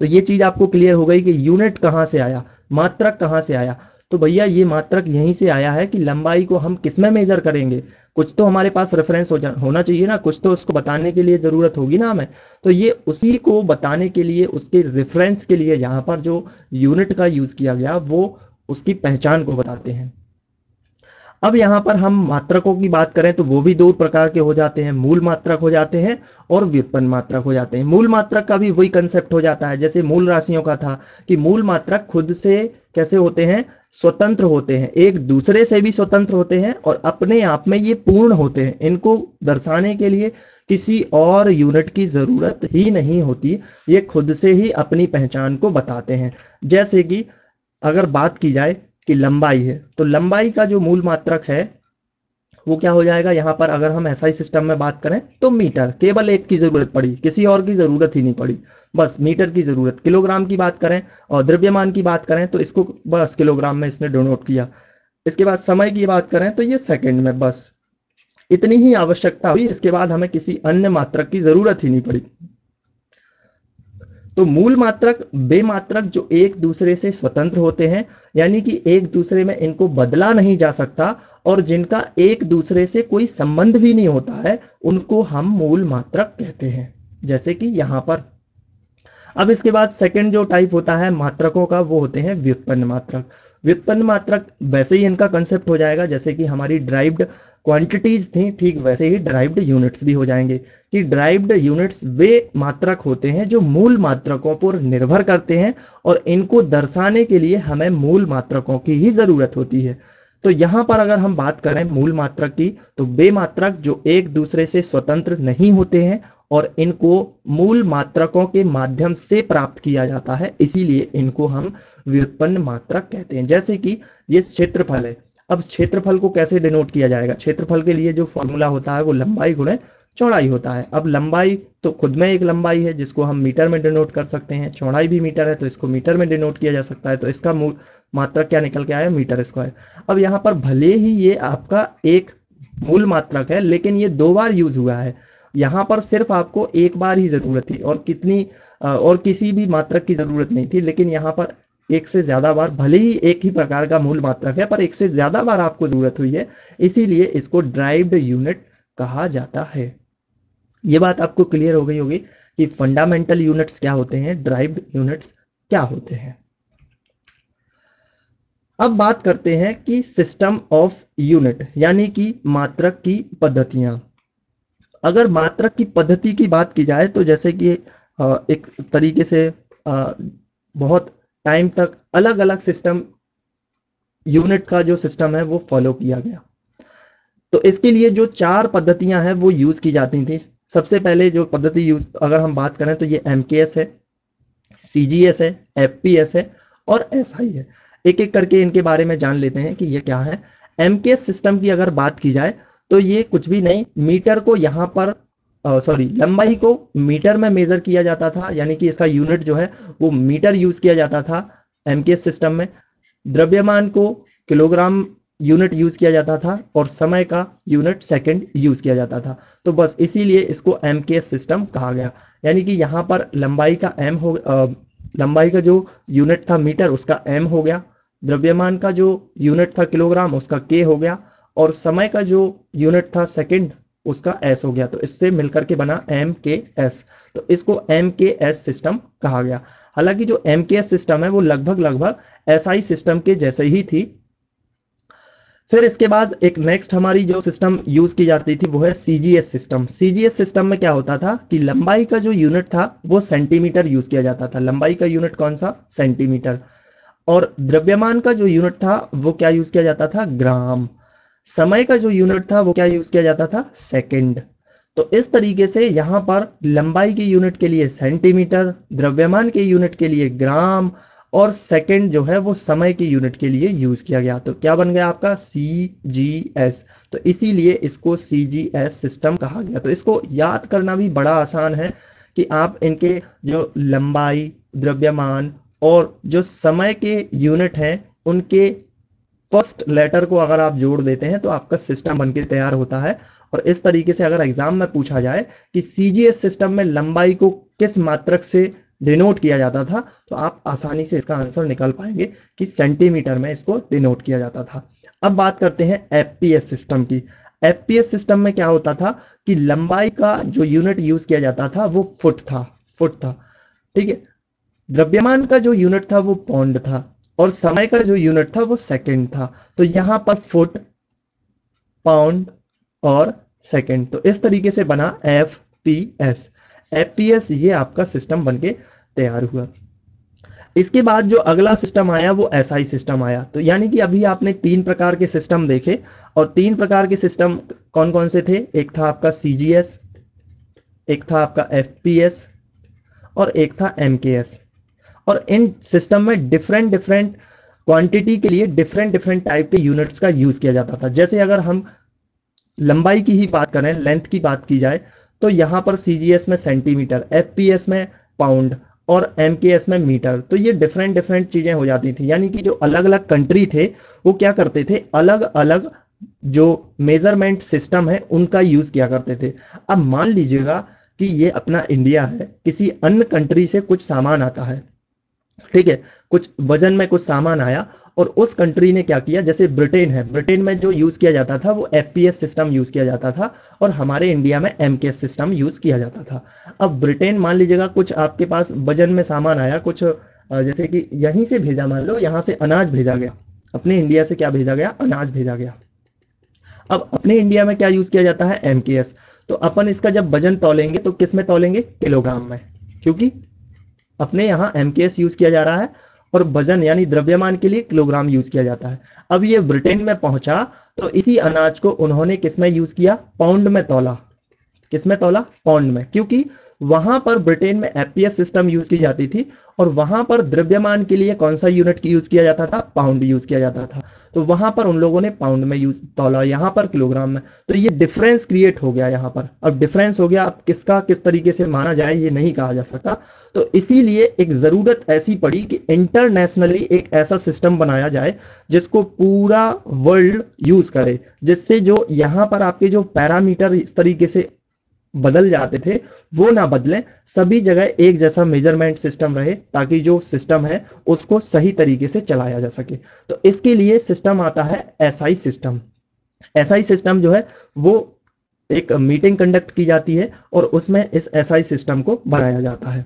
S1: तो ये चीज़ आपको क्लियर हो गई कि यूनिट कहां से आया मात्रक कहां से आया तो भैया ये मात्रक यहीं से आया है कि लंबाई को हम किसमें मेजर करेंगे कुछ तो हमारे पास रेफरेंस हो जा होना चाहिए ना कुछ तो उसको बताने के लिए ज़रूरत होगी ना हमें तो ये उसी को बताने के लिए उसके रेफरेंस के लिए यहाँ पर जो यूनिट का यूज़ किया गया वो उसकी पहचान को बताते हैं अब यहाँ पर हम मात्रकों की बात करें तो वो भी दो प्रकार के हो जाते हैं मूल मात्रक हो जाते हैं और व्युत्पन्न मात्रक हो जाते हैं मूल मात्रक का भी वही कंसेप्ट हो जाता है जैसे मूल राशियों का था कि मूल मात्रक खुद से कैसे होते हैं स्वतंत्र होते हैं एक दूसरे से भी स्वतंत्र होते हैं और अपने आप में ये पूर्ण होते हैं इनको दर्शाने के लिए किसी और यूनिट की ज़रूरत ही नहीं होती ये खुद से ही अपनी पहचान को बताते हैं जैसे कि अगर बात की जाए की लंबाई है तो लंबाई का जो मूल मात्रक है वो क्या हो जाएगा यहाँ पर अगर हम ऐसा ही सिस्टम में बात करें तो मीटर केवल एक की जरूरत पड़ी किसी और की जरूरत ही नहीं पड़ी बस मीटर की जरूरत किलोग्राम की बात करें और द्रव्यमान की बात करें तो इसको बस किलोग्राम में इसने डोनोट किया इसके बाद समय की बात करें तो ये सेकेंड में बस इतनी ही आवश्यकता हुई इसके बाद हमें किसी अन्य मात्रक की जरूरत ही नहीं पड़ी तो मूल मात्रक बेमात्रक जो एक दूसरे से स्वतंत्र होते हैं यानी कि एक दूसरे में इनको बदला नहीं जा सकता और जिनका एक दूसरे से कोई संबंध भी नहीं होता है उनको हम मूल मात्रक कहते हैं जैसे कि यहां पर अब इसके बाद सेकंड जो टाइप होता है मात्रकों का वो होते हैं व्युत्पन्न मात्रक व्युत्पन्न मात्रक वैसे ही इनका कंसेप्ट हो जाएगा जैसे कि हमारी ड्राइव्ड क्वांटिटीज थी ठीक वैसे ही ड्राइव्ड यूनिट्स भी हो जाएंगे कि ड्राइव्ड यूनिट्स वे मात्रक होते हैं जो मूल मात्रकों पर निर्भर करते हैं और इनको दर्शाने के लिए हमें मूल मात्रकों की ही जरूरत होती है तो यहां पर अगर हम बात करें मूल मात्रक की तो वे मात्रक जो एक दूसरे से स्वतंत्र नहीं होते हैं और इनको मूल मात्रकों के माध्यम से प्राप्त किया जाता है इसीलिए इनको हम व्युत्पन्न मात्रक कहते हैं जैसे कि ये क्षेत्रफल है अब क्षेत्रफल को कैसे डिनोट किया जाएगा क्षेत्रफल के लिए जो फॉर्मूला होता है वो लंबाई गुणे चौड़ाई होता है अब लंबाई तो खुद में एक लंबाई है जिसको हम मीटर में डिनोट कर सकते हैं चौड़ाई भी मीटर है तो इसको मीटर में डिनोट किया जा सकता है तो इसका मूल मात्रक क्या निकल के आया मीटर स्क्वायर अब यहाँ पर भले ही ये आपका एक मूल मात्रक है लेकिन ये दो बार यूज हुआ है यहाँ पर सिर्फ आपको एक बार ही ज़रूरत थी और कितनी और किसी भी मात्रक की ज़रूरत नहीं थी लेकिन यहाँ पर एक से ज़्यादा बार भले ही एक ही प्रकार का मूल मात्रक है पर एक से ज़्यादा बार आपको ज़रूरत हुई है इसीलिए इसको ड्राइव्ड यूनिट कहा जाता है ये बात आपको क्लियर हो गई होगी कि फंडामेंटल यूनिट्स क्या होते हैं ड्राइव्ड यूनिट्स क्या होते हैं अब बात करते हैं कि सिस्टम ऑफ यूनिट यानी कि मात्रक की पद्धतियां अगर मात्रक की पद्धति की बात की जाए तो जैसे कि एक तरीके से बहुत टाइम तक अलग अलग सिस्टम यूनिट का जो सिस्टम है वो फॉलो किया गया तो इसके लिए जो चार पद्धतियां हैं वो यूज की जाती थी सबसे पहले जो पद्धति यूज अगर हम बात करें तो ये एम है सी है एफ है और एस है एक एक करके इनके बारे में जान लेते हैं कि ये क्या है एम सिस्टम की अगर बात की जाए तो ये कुछ भी नहीं मीटर को यहां पर सॉरी लंबाई को मीटर में मेजर किया जाता था यानी कि इसका यूनिट जो है वो मीटर यूज किया जाता था एमकेएस सिस्टम में द्रव्यमान को किलोग्राम यूनिट यूज किया जाता था और समय का यूनिट सेकंड यूज किया जाता था तो बस इसीलिए इसको एम के सिस्टम कहा गया यानी कि यहां पर लंबाई का एम हो आ, लंबाई का जो यूनिट था मीटर उसका एम हो गया द्रव्यमान का जो यूनिट था किलोग्राम उसका के हो गया और समय का जो यूनिट था सेकेंड उसका एस हो गया तो इससे मिलकर के बना एम के एस तो इसको एम के एस सिस्टम कहा गया हालांकि जो एम के एस सिस्टम है वो लगभग लगभग एस आई सिस्टम के जैसे ही थी फिर इसके बाद एक नेक्स्ट हमारी जो सिस्टम यूज की जाती थी वो है सीजीएस सिस्टम सीजीएस सिस्टम में क्या होता था कि लंबाई का जो यूनिट था वो सेंटीमीटर यूज किया जाता था लंबाई का यूनिट कौन सा सेंटीमीटर और द्रव्यमान का जो यूनिट था वो क्या यूज किया जाता था ग्राम समय का जो यूनिट था वो क्या यूज किया जाता था सेकेंड तो इस तरीके से यहां पर लंबाई के यूनिट के लिए सेंटीमीटर द्रव्यमान के यूनिट के लिए ग्राम और सेकंड जो है वो समय के यूनिट के लिए यूज किया गया तो क्या बन गया आपका सी जी एस तो इसीलिए इसको सी जी एस सिस्टम कहा गया तो इसको याद करना भी बड़ा आसान है कि आप इनके जो लंबाई द्रव्यमान और जो समय के यूनिट हैं उनके फर्स्ट लेटर को अगर आप जोड़ देते हैं तो आपका सिस्टम बनके तैयार होता है और इस तरीके से अगर एग्जाम में पूछा जाए कि सीजीएस सिस्टम में लंबाई को किस मात्रक से डिनोट किया जाता था तो आप आसानी से इसका आंसर निकाल पाएंगे कि सेंटीमीटर में इसको डिनोट किया जाता था अब बात करते हैं एफपीएस सिस्टम की एफपीएस सिस्टम में क्या होता था कि लंबाई का जो यूनिट यूज किया जाता था वो फुट था फुट था ठीक है द्रव्यमान का जो यूनिट था वो पौंड था और समय का जो यूनिट था वो सेकंड था तो यहां पर फुट पाउंड और सेकंड तो इस तरीके से बना F P S F P S ये आपका सिस्टम बन के तैयार हुआ इसके बाद जो अगला सिस्टम आया वो एस SI सिस्टम आया तो यानी कि अभी आपने तीन प्रकार के सिस्टम देखे और तीन प्रकार के सिस्टम कौन कौन से थे एक था आपका सी एक था आपका एफ और एक था एम और इन सिस्टम में डिफरेंट डिफरेंट क्वांटिटी के लिए डिफरेंट डिफरेंट टाइप के यूनिट्स का यूज किया जाता था जैसे अगर हम लंबाई की ही बात करें लेंथ की बात की जाए तो यहाँ पर सी में सेंटीमीटर एफ में पाउंड और एम में मीटर तो ये डिफरेंट डिफरेंट चीज़ें हो जाती थी यानी कि जो अलग अलग कंट्री थे वो क्या करते थे अलग अलग जो मेजरमेंट सिस्टम है उनका यूज़ किया करते थे अब मान लीजिएगा कि ये अपना इंडिया है किसी अन्य कंट्री से कुछ सामान आता है ठीक है कुछ वजन में कुछ सामान आया और उस कंट्री ने क्या किया जैसे ब्रिटेन है ब्रिटेन में जो यूज किया जाता था वो एफपीएस सिस्टम यूज किया जाता था और हमारे इंडिया में एमकेएस सिस्टम यूज किया जाता था अब ब्रिटेन मान लीजिएगा कुछ आपके पास वजन में सामान आया कुछ जैसे कि यहीं से भेजा मान लो यहाँ से अनाज भेजा गया अपने इंडिया से क्या भेजा गया अनाज भेजा गया अब अपने इंडिया में क्या यूज किया जाता है एमकेएस तो अपन इसका जब वजन तोलेंगे तो किस में तोलेंगे किलोग्राम में क्योंकि अपने यहाँ एम यूज किया जा रहा है और वजन यानी द्रव्यमान के लिए किलोग्राम यूज किया जाता है अब ये ब्रिटेन में पहुंचा तो इसी अनाज को उन्होंने किसमें यूज किया पाउंड में तोला किसमें तोला पौंड में क्योंकि वहां पर ब्रिटेन में एपीएस सिस्टम यूज की जाती थी और वहां पर द्रव्यमान के लिए कौन सा यूनिट की यूज किया जाता था पाउंड यूज किया जाता था तो वहां पर उन लोगों ने पाउंड में यूज तोला यहां पर किलोग्राम में तो ये डिफरेंस क्रिएट हो गया यहां पर अब डिफरेंस हो गया अब किसका किस तरीके से माना जाए ये नहीं कहा जा सकता तो इसीलिए एक जरूरत ऐसी पड़ी कि इंटरनेशनली एक ऐसा सिस्टम बनाया जाए जिसको पूरा वर्ल्ड यूज करे जिससे जो यहां पर आपके जो पैरामीटर इस तरीके से बदल जाते थे वो ना बदलें सभी जगह एक जैसा मेजरमेंट सिस्टम रहे ताकि जो सिस्टम है उसको सही तरीके से चलाया जा सके तो इसके लिए सिस्टम आता है एसआई सिस्टम एसआई सिस्टम जो है वो एक मीटिंग कंडक्ट की जाती है और उसमें इस एसआई सिस्टम को बनाया जाता है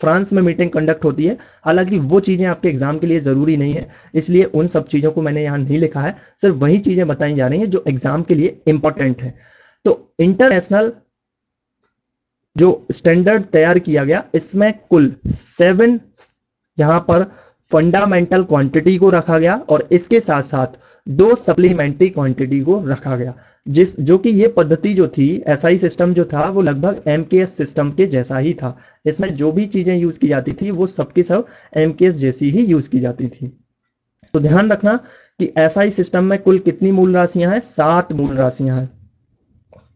S1: फ्रांस में मीटिंग कंडक्ट होती है हालांकि वो चीज़ें आपके एग्जाम के लिए ज़रूरी नहीं है इसलिए उन सब चीज़ों को मैंने यहाँ नहीं लिखा है सिर्फ वही चीज़ें बताई जा रही हैं जो एग्जाम के लिए इंपॉर्टेंट है तो इंटरनेशनल जो स्टैंडर्ड तैयार किया गया इसमें कुल सेवन यहां पर फंडामेंटल क्वांटिटी को रखा गया और इसके साथ साथ दो सप्लीमेंट्री क्वांटिटी को रखा गया जिस जो कि ये पद्धति जो थी एसआई सिस्टम जो था वो लगभग एमकेएस सिस्टम के जैसा ही था इसमें जो भी चीज़ें यूज़ की जाती थी वो सबके सब एमकेएस जैसी ही यूज़ की जाती थी तो ध्यान रखना कि एसआई सिस्टम में कुल कितनी मूल राशियां हैं सात मूल राशियां हैं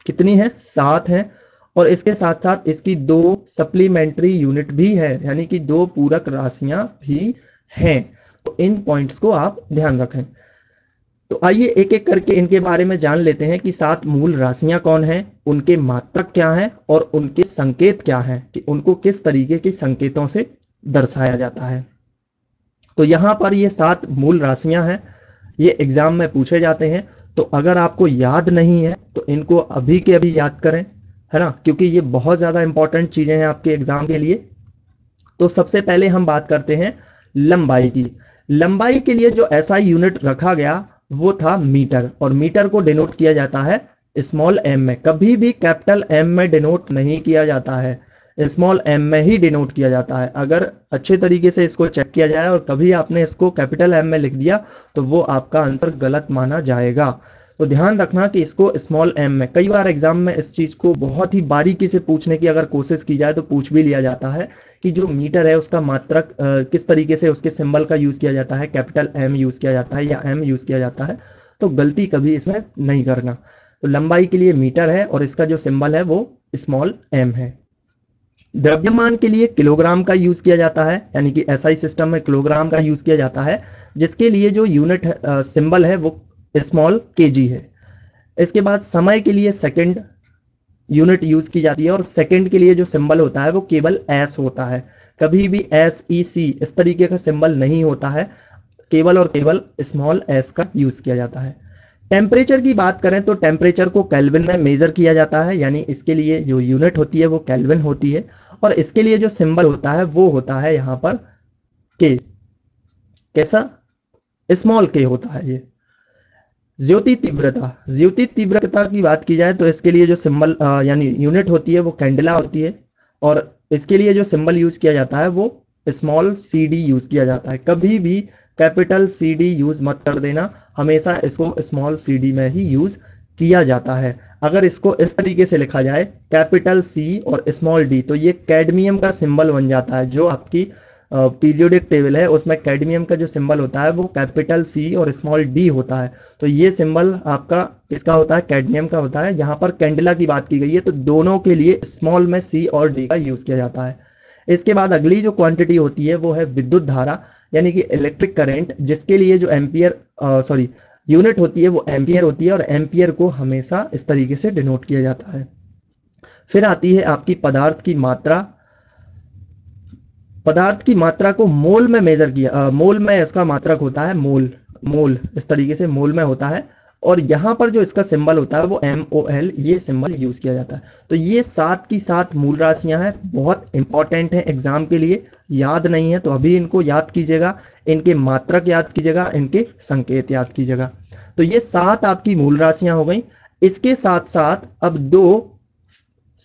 S1: कितनी है सात हैं और इसके साथ साथ इसकी दो सप्लीमेंट्री यूनिट भी है यानी कि दो पूरक राशियां भी हैं तो इन पॉइंट्स को आप ध्यान रखें तो आइए एक एक करके इनके बारे में जान लेते हैं कि सात मूल राशियां कौन हैं उनके मात्रक क्या हैं और उनके संकेत क्या हैं कि उनको किस तरीके के संकेतों से दर्शाया जाता है तो यहां पर ये सात मूल राशियां हैं ये एग्जाम में पूछे जाते हैं तो अगर आपको याद नहीं है तो इनको अभी के अभी याद करें है ना क्योंकि ये बहुत ज़्यादा इंपॉर्टेंट चीज़ें हैं आपके एग्जाम के लिए तो सबसे पहले हम बात करते हैं लंबाई की लंबाई के लिए जो ऐसा यूनिट रखा गया वो था मीटर और मीटर को डिनोट किया जाता है स्मॉल एम में कभी भी कैपिटल एम में डिनोट नहीं किया जाता है स्मॉल एम में ही डिनोट किया जाता है अगर अच्छे तरीके से इसको चेक किया जाए और कभी आपने इसको कैपिटल एम में लिख दिया तो वो आपका आंसर गलत माना जाएगा तो ध्यान रखना कि इसको स्मॉल एम में कई बार एग्जाम में इस चीज़ को बहुत ही बारीकी से पूछने की अगर कोशिश की जाए तो पूछ भी लिया जाता है कि जो मीटर है उसका मात्रक किस तरीके से उसके सिंबल का यूज़ किया जाता है कैपिटल एम यूज़ किया जाता है या एम यूज़ किया जाता है तो गलती कभी इसमें नहीं करना तो लंबाई के लिए मीटर है और इसका जो सिंबल है वो स्मॉल एम है द्रव्यमान के लिए किलोग्राम का यूज किया जाता है यानी कि एसआई SI सिस्टम में किलोग्राम का यूज किया जाता है जिसके लिए जो यूनिट सिंबल है वो स्मॉल के है इसके बाद समय के लिए सेकेंड यूनिट यूज की जाती है और सेकेंड के लिए जो सिंबल होता है वो केवल एस होता है कभी भी एस ई सी इस तरीके का सिंबल नहीं होता है केवल और केवल स्मॉल एस का यूज किया जाता है टेम्परेचर की बात करें तो टेम्परेचर को कैलविन में मेजर किया जाता है यानी इसके लिए जो यूनिट होती है वो कैलविन होती है और इसके लिए जो सिंबल होता है वो होता है यहां पर के कैसा स्मॉल के होता है ये ज्योति तीव्रता ज्योति तीव्रता की बात की जाए तो इसके लिए जो सिंबल यानी यूनिट होती है वो कैंडला होती है और इसके लिए जो सिंबल यूज किया जाता है वो स्मॉल सी डी यूज किया जाता है कभी भी कैपिटल सी डी यूज मत कर देना हमेशा इसको स्मॉल सी डी में ही यूज किया जाता है अगर इसको इस तरीके से लिखा जाए कैपिटल सी और स्मॉल डी तो ये कैडमियम का सिंबल बन जाता है जो आपकी पीरियोडिक टेबल है उसमें कैडमियम का जो सिंबल होता है वो कैपिटल सी और स्मॉल डी होता है तो ये सिंबल आपका किसका होता है कैडमियम का होता है यहाँ पर कैंडला की बात की गई है तो दोनों के लिए स्मॉल में सी और डी का यूज़ किया जाता है इसके बाद अगली जो क्वांटिटी होती है वो है विद्युत धारा यानी कि इलेक्ट्रिक करेंट जिसके लिए जो एम्पियर सॉरी यूनिट होती है वो एम्पियर होती है और एम्पियर को हमेशा इस तरीके से डिनोट किया जाता है फिर आती है आपकी पदार्थ की मात्रा पदार्थ की मात्रा को मोल में मेजर किया आ, मोल में इसका मात्रक होता है मोल मोल इस तरीके से मोल में होता है और यहां पर जो इसका सिंबल होता है वो एम ओ एल ये सिंबल यूज किया जाता है तो ये सात की सात मूल राशियां हैं बहुत इंपॉर्टेंट हैं एग्जाम के लिए याद नहीं है तो अभी इनको याद कीजिएगा इनके मात्रक याद कीजिएगा इनके संकेत याद कीजिएगा तो ये सात आपकी मूल राशियां हो गई इसके साथ साथ अब दो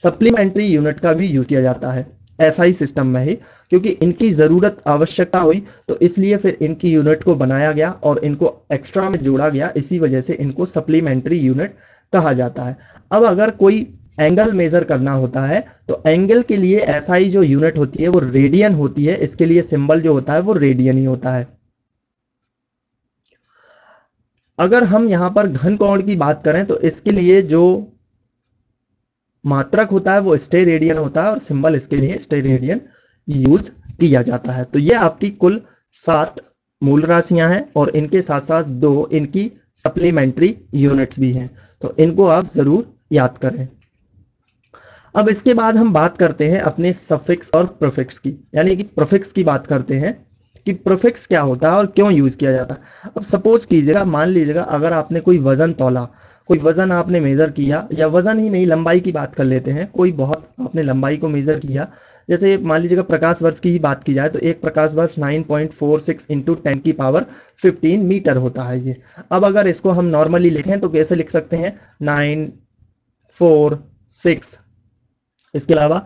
S1: सप्लीमेंट्री यूनिट का भी यूज किया जाता है ऐसा ही सिस्टम में ही क्योंकि इनकी ज़रूरत आवश्यकता हुई तो इसलिए फिर इनकी यूनिट को बनाया गया और इनको एक्स्ट्रा में जोड़ा गया इसी वजह से इनको सप्लीमेंट्री यूनिट कहा जाता है अब अगर कोई एंगल मेजर करना होता है तो एंगल के लिए ऐसा ही जो यूनिट होती है वो रेडियन होती है इसके लिए सिंबल जो होता है वो रेडियन ही होता है अगर हम यहां पर घन कोण की बात करें तो इसके लिए जो मात्रक होता है वो स्टे रेडियन होता है और सिंबल इसके लिए स्टे रेडियन यूज किया जाता है तो ये आपकी कुल सात मूल राशियां हैं और इनके साथ साथ दो इनकी सप्लीमेंट्री यूनिट्स भी हैं तो इनको आप जरूर याद करें अब इसके बाद हम बात करते हैं अपने सफिक्स और प्रोफिक्स की यानी कि प्रोफिक्स की बात करते हैं कि प्रोफिक्स क्या होता है और क्यों यूज किया जाता है अब सपोज कीजिएगा मान लीजिएगा अगर आपने कोई वजन तोला कोई वजन आपने मेजर किया या वजन ही नहीं लंबाई की बात कर लेते हैं कोई बहुत आपने लंबाई को मेजर किया जैसे मान लीजिएगा प्रकाश वर्ष की ही बात की जाए तो एक प्रकाश वर्ष 9.46 point four six into ten की पावर फिफ्टीन मीटर होता है ये अब अगर इसको हम नॉर्मली लिखें तो कैसे लिख सकते हैं नाइन फोर सिक्स इसके अलावा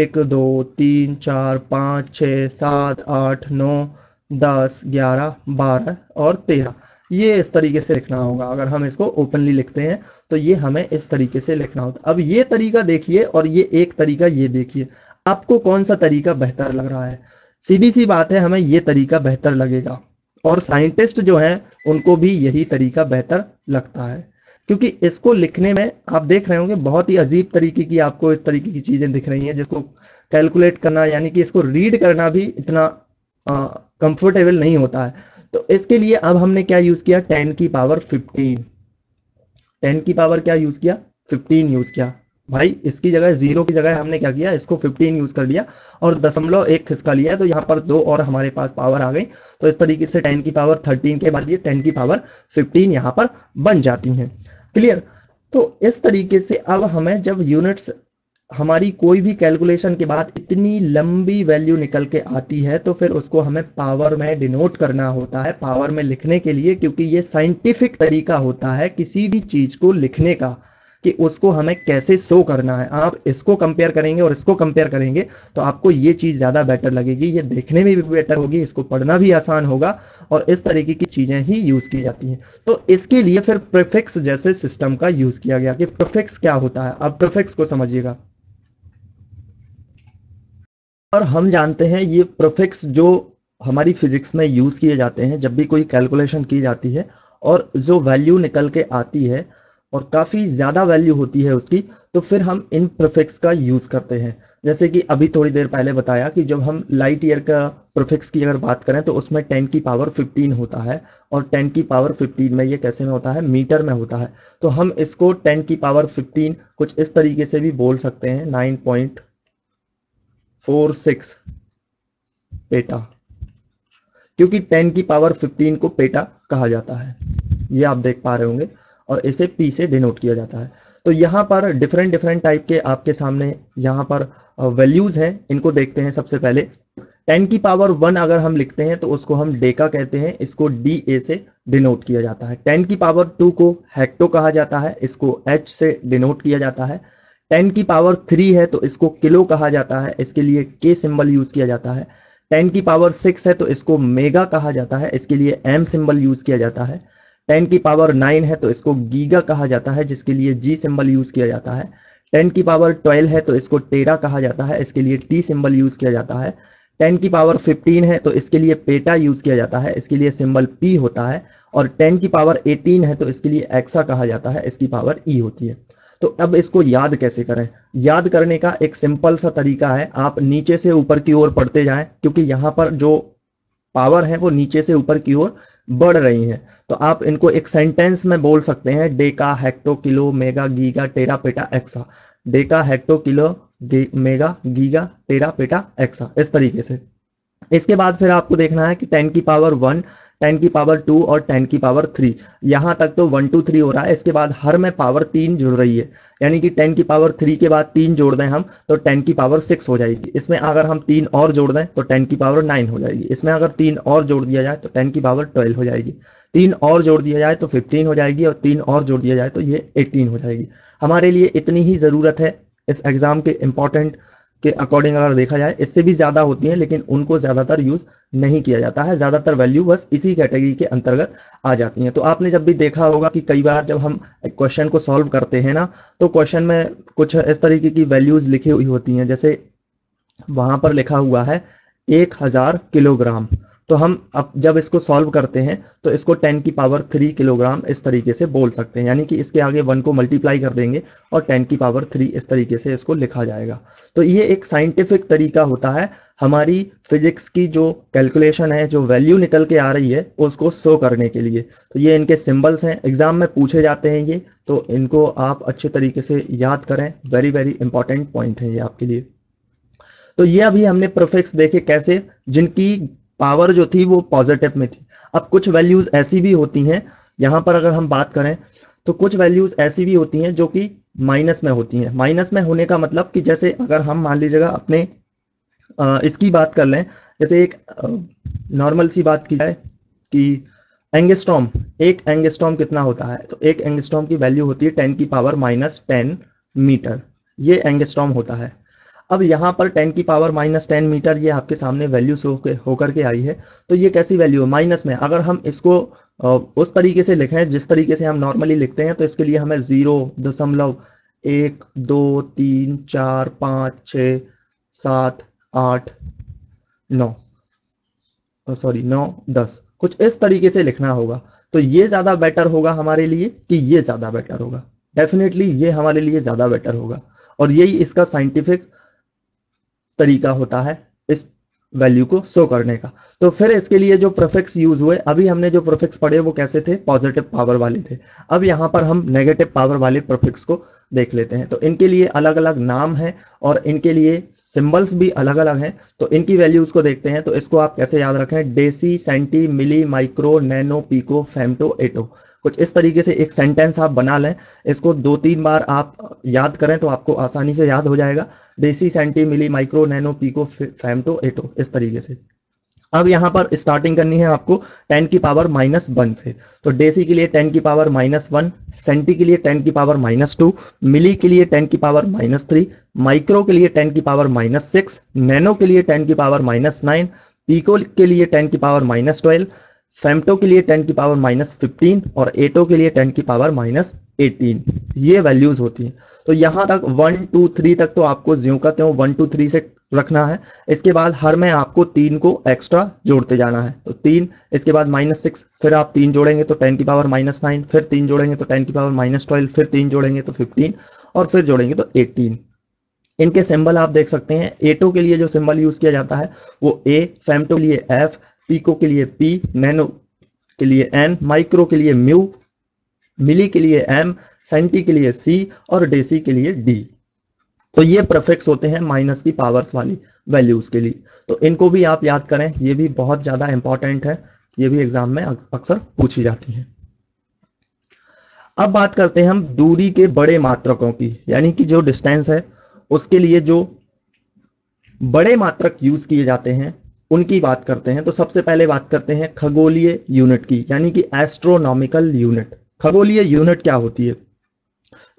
S1: एक दो तीन चार पाँच छ सात आठ नौ दस ग्यारह बारह और तेरह ये इस तरीके से लिखना होगा अगर हम इसको ओपनली लिखते हैं तो ये हमें इस तरीके से लिखना होता अब ये तरीका देखिए और ये एक तरीका ये देखिए आपको कौन सा तरीका बेहतर लग रहा है सीधी सी बात है हमें ये तरीका बेहतर लगेगा और साइंटिस्ट जो है उनको भी यही तरीका बेहतर लगता है क्योंकि इसको लिखने में आप देख रहे होंगे बहुत ही अजीब तरीके की आपको इस तरीके की चीज़ें दिख रही हैं जिसको कैलकुलेट करना यानी कि इसको रीड करना भी इतना कंफर्टेबल नहीं होता है तो इसके लिए अब हमने क्या यूज किया टेन की पावर फिफ्टीन टेन की पावर क्या यूज किया फिफ्टीन यूज किया भाई इसकी जगह जीरो की जगह हमने क्या किया इसको 15 यूज कर लिया और दशमलव एक खिसका लिया तो यहाँ पर दो और हमारे पास पावर आ गई तो इस तरीके से 10 की पावर 13 के बाद ये 10 की पावर 15 यहाँ पर बन जाती है क्लियर तो इस तरीके से अब हमें जब यूनिट्स हमारी कोई भी कैलकुलेशन के बाद इतनी लंबी वैल्यू निकल के आती है तो फिर उसको हमें पावर में डिनोट करना होता है पावर में लिखने के लिए क्योंकि ये साइंटिफिक तरीका होता है किसी भी चीज़ को लिखने का कि उसको हमें कैसे शो करना है आप इसको कंपेयर करेंगे और इसको कंपेयर करेंगे तो आपको ये चीज़ ज़्यादा बेटर लगेगी ये देखने में भी बेटर होगी इसको पढ़ना भी आसान होगा और इस तरीके की चीज़ें ही यूज़ की जाती हैं तो इसके लिए फिर प्रिफिक्स जैसे सिस्टम का यूज़ किया गया कि प्रिफिक्स क्या होता है अब प्रिफिक्स को समझिएगा और हम जानते हैं ये प्रोफिक्स जो हमारी फिजिक्स में यूज़ किए जाते हैं जब भी कोई कैलकुलेशन की जाती है और जो वैल्यू निकल के आती है और काफ़ी ज़्यादा वैल्यू होती है उसकी तो फिर हम इन प्रोफिक्स का यूज़ करते हैं जैसे कि अभी थोड़ी देर पहले बताया कि जब हम लाइट ईयर का प्रोफिक्स की अगर बात करें तो उसमें टेन की पावर फिफ्टीन होता है और टेन की पावर फिफ्टीन में ये कैसे में होता है मीटर में होता है तो हम इसको टेन की पावर फिफ्टीन कुछ इस तरीके से भी बोल सकते हैं nine point four six peta क्योंकि टेन की पावर फिफ्टीन को पेटा कहा जाता है ये आप देख पा रहे होंगे और इसे पी से डिनोट किया जाता है तो यहाँ पर डिफरेंट डिफरेंट टाइप के आपके सामने यहाँ पर वैल्यूज़ uh, हैं इनको देखते हैं सबसे पहले टेन की पावर वन अगर हम लिखते हैं तो उसको हम डेका कहते हैं इसको डी ए से डिनोट किया जाता है टेन की पावर टू को हेक्टो कहा जाता है इसको एच से डिनोट किया जाता है टेन की पावर थ्री है तो इसको किलो कहा जाता है इसके लिए के सिंबल यूज किया जाता है टेन की पावर सिक्स है तो इसको मेगा कहा जाता है इसके लिए एम सिंबल यूज किया जाता है टेन की पावर नाइन है तो इसको गीगा कहा जाता है जिसके लिए जी सिंबल यूज किया जाता है टेन की पावर ट्वेल्व है तो इसको टेरा कहा जाता है इसके लिए टी सिंबल यूज किया जाता है टेन की पावर फिफ्टीन है तो इसके लिए पेटा यूज किया जाता है इसके लिए सिंबल पी होता है और टेन की पावर एटीन है तो इसके लिए एक्सा कहा जाता है इसकी पावर ई e होती है तो अब इसको याद कैसे करें याद करने का एक सिंपल सा तरीका है आप नीचे से ऊपर की ओर पढ़ते जाएं क्योंकि यहां पर जो पावर है वो नीचे से ऊपर की ओर बढ़ रही है तो आप इनको एक सेंटेंस में बोल सकते हैं deca hecto kilo mega giga tera peta exa deca hecto kilo mega giga tera peta exa इस तरीके से इसके बाद फिर आपको देखना है कि टेन की पावर वन टेन की पावर टू और टेन की पावर थ्री यहाँ तक तो वन टू थ्री हो रहा है इसके बाद हर में पावर तीन जुड़ रही है यानी कि टेन की पावर थ्री के बाद तीन जोड़ दें हम तो टेन की पावर सिक्स हो जाएगी इसमें अगर हम तीन और जोड़ दें तो टेन की पावर नाइन हो जाएगी इसमें अगर तीन और जोड़ दिया जाए तो टेन की पावर ट्वेल्व हो जाएगी तीन और जोड़ दिया जाए तो फिफ्टीन हो जाएगी और तीन और जोड़ दिया जाए तो ये एटीन हो जाएगी हमारे लिए इतनी ही ज़रूरत है इस एग्ज़ाम के इंपॉर्टेंट के अकॉर्डिंग अगर देखा जाए इससे भी ज्यादा होती है लेकिन उनको ज्यादातर यूज नहीं किया जाता है ज्यादातर वैल्यू बस इसी कैटेगरी के अंतर्गत आ जाती है तो आपने जब भी देखा होगा कि कई बार जब हम क्वेश्चन को सॉल्व करते हैं ना तो क्वेश्चन में कुछ इस तरीके की वैल्यूज लिखी हुई होती है जैसे वहां पर लिखा हुआ है एक हजार किलोग्राम तो हम अब जब इसको सॉल्व करते हैं तो इसको 10 की पावर 3 किलोग्राम इस तरीके से बोल सकते हैं यानी कि इसके आगे 1 को मल्टीप्लाई कर देंगे और 10 की पावर 3 इस तरीके से इसको लिखा जाएगा तो ये एक साइंटिफिक तरीका होता है हमारी फिजिक्स की जो कैलकुलेशन है जो वैल्यू निकल के आ रही है उसको शो करने के लिए तो ये इनके सिम्बल्स हैं एग्जाम में पूछे जाते हैं ये तो इनको आप अच्छे तरीके से याद करें वेरी वेरी इंपॉर्टेंट पॉइंट है ये आपके लिए तो ये अभी हमने प्रोफिक्स देखे कैसे जिनकी पावर जो थी वो पॉजिटिव में थी अब कुछ वैल्यूज ऐसी भी होती हैं यहाँ पर अगर हम बात करें तो कुछ वैल्यूज ऐसी भी होती हैं जो कि माइनस में होती हैं माइनस में होने का मतलब कि जैसे अगर हम मान लीजिएगा अपने इसकी बात कर लें जैसे एक नॉर्मल सी बात की जाए कि एंगेस्टॉम एक एंगेस्टॉम कितना होता है तो एक एंगेस्टॉम की वैल्यू होती है टेन की पावर माइनस टेन मीटर ये एंगेस्टॉम होता है अब यहाँ पर टेन की पावर माइनस टेन मीटर ये आपके सामने वैल्यू शो होकर के आई है तो ये कैसी वैल्यू है माइनस में अगर हम इसको उस तरीके से लिखें जिस तरीके से हम नॉर्मली लिखते हैं तो इसके लिए हमें जीरो दशमलव एक दो तीन चार पाँच छ सात आठ नौ सॉरी नौ दस कुछ इस तरीके से लिखना होगा तो ये ज़्यादा बेटर होगा हमारे लिए कि ये ज़्यादा बेटर होगा डेफिनेटली ये हमारे लिए ज़्यादा बेटर होगा और यही इसका साइंटिफिक तरीका होता है इस वैल्यू को शो करने का तो फिर इसके लिए जो प्रोफिक्स यूज हुए अभी हमने जो प्रोफिक्स पढ़े वो कैसे थे पॉजिटिव पावर वाले थे अब यहाँ पर हम नेगेटिव पावर वाले प्रोफिक्स को देख लेते हैं तो इनके लिए अलग अलग नाम है और इनके लिए सिंबल्स भी अलग अलग हैं तो इनकी वैल्यूज को देखते हैं तो इसको आप कैसे याद रखें deci centi milli micro nano pico femto atto कुछ इस तरीके से एक सेंटेंस आप बना लें इसको दो तीन बार आप याद करें तो आपको आसानी से याद हो जाएगा deci centi milli micro nano pico femto atto इस तरीके से अब यहाँ पर स्टार्टिंग करनी है आपको 10 की पावर माइनस वन से तो डेसी के लिए 10 की पावर माइनस वन सेंटी के लिए 10 की पावर माइनस टू मिली के लिए 10 की पावर माइनस थ्री माइक्रो के लिए 10 की पावर माइनस सिक्स नैनो के लिए 10 की पावर माइनस नाइन पीको के लिए 10 की पावर माइनस ट्वेल्व फेमटो के लिए 10 की पावर माइनस फिफ्टीन और एटो के लिए 10 की पावर माइनस एटीन ये वैल्यूज होती हैं तो यहाँ तक वन टू थ्री तक तो आपको ज्यों का त्यों वन टू थ्री से रखना है इसके बाद हर में आपको तीन को एक्स्ट्रा जोड़ते जाना है तो तीन इसके बाद माइनस सिक्स फिर आप तीन जोड़ेंगे तो टेन की पावर माइनस नाइन फिर तीन जोड़ेंगे तो टेन की पावर माइनस ट्वेल्व फिर तीन जोड़ेंगे तो फिफ्टीन और फिर जोड़ेंगे तो एटीन इनके सिंबल आप देख सकते हैं एटो के लिए जो सिंबल यूज किया जाता है वो ए फेमटो के लिए एफ पीको के लिए पी नैनो के लिए एन माइक्रो के लिए म्यू मिली के लिए एम सेंटी के लिए सी और डेसी के लिए डी तो ये परफेक्ट होते हैं माइनस की पावर्स वाली वैल्यूज के लिए तो इनको भी आप याद करें ये भी बहुत ज्यादा इंपॉर्टेंट है ये भी एग्जाम में अक्सर पूछी जाती है अब बात करते हैं हम दूरी के बड़े मात्रकों की यानी कि जो डिस्टेंस है उसके लिए जो बड़े मात्रक यूज किए जाते हैं उनकी बात करते हैं तो सबसे पहले बात करते हैं खगोलीय यूनिट की यानी कि एस्ट्रोनॉमिकल यूनिट खगोलीय यूनिट क्या होती है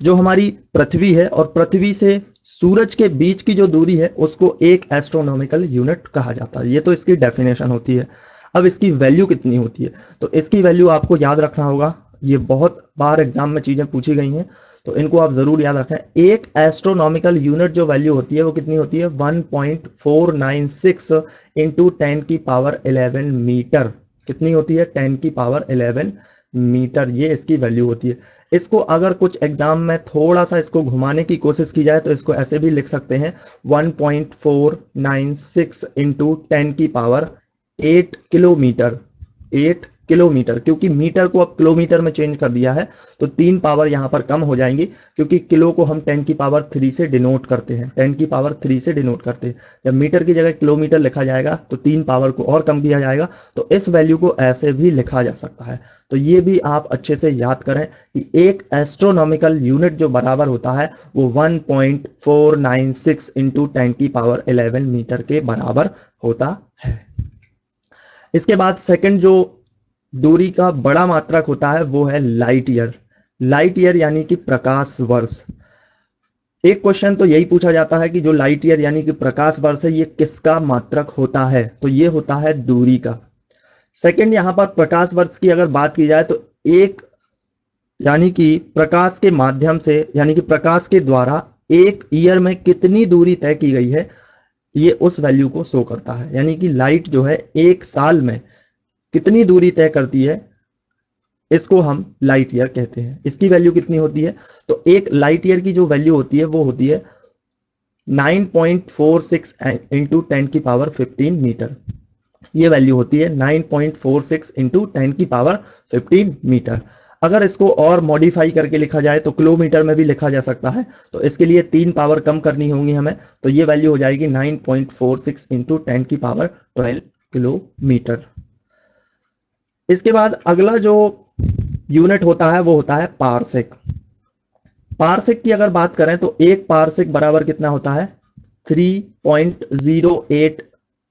S1: जो हमारी पृथ्वी है और पृथ्वी से सूरज के बीच की जो दूरी है उसको एक एस्ट्रोनॉमिकल यूनिट कहा जाता है ये तो इसकी डेफिनेशन होती है अब इसकी वैल्यू कितनी होती है तो इसकी वैल्यू आपको याद रखना होगा ये बहुत बार एग्जाम में चीज़ें पूछी गई हैं तो इनको आप ज़रूर याद रखें एक एस्ट्रोनॉमिकल यूनिट जो वैल्यू होती है वो कितनी होती है 1.496 point four nine six ten की पावर 11 मीटर कितनी होती है 10 की पावर 11 मीटर ये इसकी वैल्यू होती है इसको अगर कुछ एग्जाम में थोड़ा सा इसको घुमाने की कोशिश की जाए तो इसको ऐसे भी लिख सकते हैं one point four nine six into ten की power eight kilometre eight kilometre क्योंकि मीटर को अब किलोमीटर में चेंज कर दिया है तो तीन पावर यहां पर कम हो जाएंगी क्योंकि किलो को हम टेन की पावर थ्री से डिनोट करते हैं टेन की पावर थ्री से डिनोट करते हैं जब मीटर की जगह किलोमीटर लिखा जाएगा तो तीन पावर को और कम किया जाएगा तो इस वैल्यू को ऐसे भी लिखा जा सकता है तो ये भी आप अच्छे से याद करें कि एक एस्ट्रोनॉमिकल यूनिट जो बराबर होता है वो one point four nine six into ten की पावर इलेवन मीटर के बराबर होता है इसके बाद सेकंड जो दूरी का बड़ा मात्रक होता है वो है लाइट ईयर लाइट ईयर यानी कि प्रकाश वर्ष एक क्वेश्चन तो यही पूछा जाता है कि जो लाइट ईयर यानी कि प्रकाश वर्ष है ये किसका मात्रक होता है तो ये होता है दूरी का सेकंड यहां पर प्रकाश वर्ष की अगर बात की जाए तो एक यानी कि प्रकाश के माध्यम से यानी कि प्रकाश के द्वारा एक ईयर में कितनी दूरी तय की गई है ये उस वैल्यू को शो करता है यानी कि लाइट जो है एक साल में कितनी दूरी तय करती है इसको हम लाइट ईयर कहते हैं इसकी वैल्यू कितनी होती है तो एक लाइट ईयर की जो वैल्यू होती है वो होती है 9.46 point four six into ten की पावर 15 मीटर ये वैल्यू होती है 9.46 point four six into ten की पावर 15 मीटर अगर इसको और मॉडिफाई करके लिखा जाए तो किलोमीटर में भी लिखा जा सकता है तो इसके लिए तीन पावर कम करनी होगी हमें तो ये वैल्यू हो जाएगी 9.46 point four six into ten की पावर 12 किलोमीटर इसके बाद अगला जो यूनिट होता है वो होता है पारसेक पारसेक की अगर बात करें तो एक पारसेक बराबर कितना होता है 3.08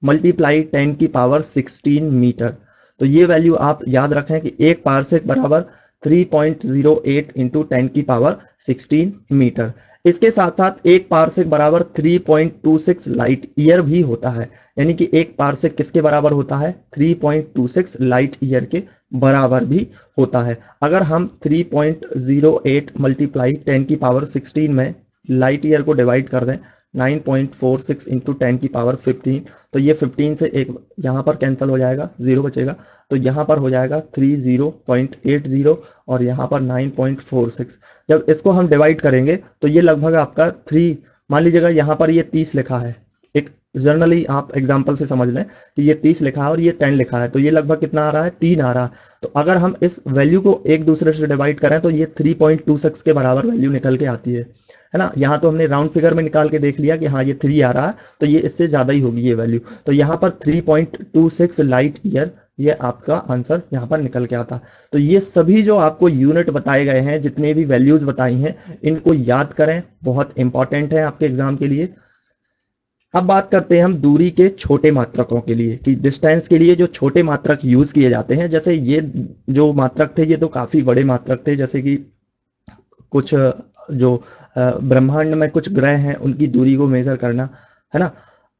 S1: मल्टीप्लाई टेन की पावर 16 मीटर तो ये वैल्यू आप याद रखें कि एक पारसेक बराबर 3.08 इंटू टेन की पावर 16 मीटर इसके साथ साथ एक पार्सिक बराबर 3.26 लाइट ईयर भी होता है यानी कि एक पार्सिक किसके बराबर होता है 3.26 लाइट ईयर के बराबर भी होता है अगर हम 3.08 मल्टीप्लाई 10 की पावर 16 में लाइट ईयर को डिवाइड कर दें nine point four six into ten की पावर फिफ्टीन तो ये फिफ्टीन से एक यहाँ पर कैंसिल हो जाएगा ज़ीरो बचेगा तो यहाँ पर हो जाएगा three zero point eight zero और यहाँ पर नाइन पॉइंट फोर सिक्स जब इसको हम डिवाइड करेंगे तो ये लगभग आपका थ्री मान लीजिएगा यहाँ पर ये तीस लिखा है जनरली आप एग्जाम्पल से समझ लें कि ये तीस लिखा है और ये टेन लिखा है तो ये लगभग कितना आ रहा है तीन आ रहा है तो अगर हम इस वैल्यू को एक दूसरे से डिवाइड करें तो ये थ्री पॉइंट टू सिक्स के बराबर वैल्यू निकल के आती है है ना यहाँ तो हमने राउंड फिगर में निकाल के देख लिया कि हाँ ये थ्री आ रहा है तो ये इससे ज़्यादा ही होगी ये वैल्यू तो यहाँ पर three point two six light year ये आपका आंसर यहाँ पर निकल के आता तो ये सभी जो आपको यूनिट बताए गए हैं जितने भी वैल्यूज़ बताई हैं इनको याद करें बहुत इंपॉर्टेंट है आपके एग्जाम के लिए अब बात करते हैं हम दूरी के छोटे मात्रकों के लिए कि डिस्टेंस के लिए जो छोटे मात्रक यूज़ किए जाते हैं जैसे ये जो मात्रक थे ये तो काफ़ी बड़े मात्रक थे जैसे कि कुछ जो ब्रह्मांड में कुछ ग्रह हैं उनकी दूरी को मेज़र करना है ना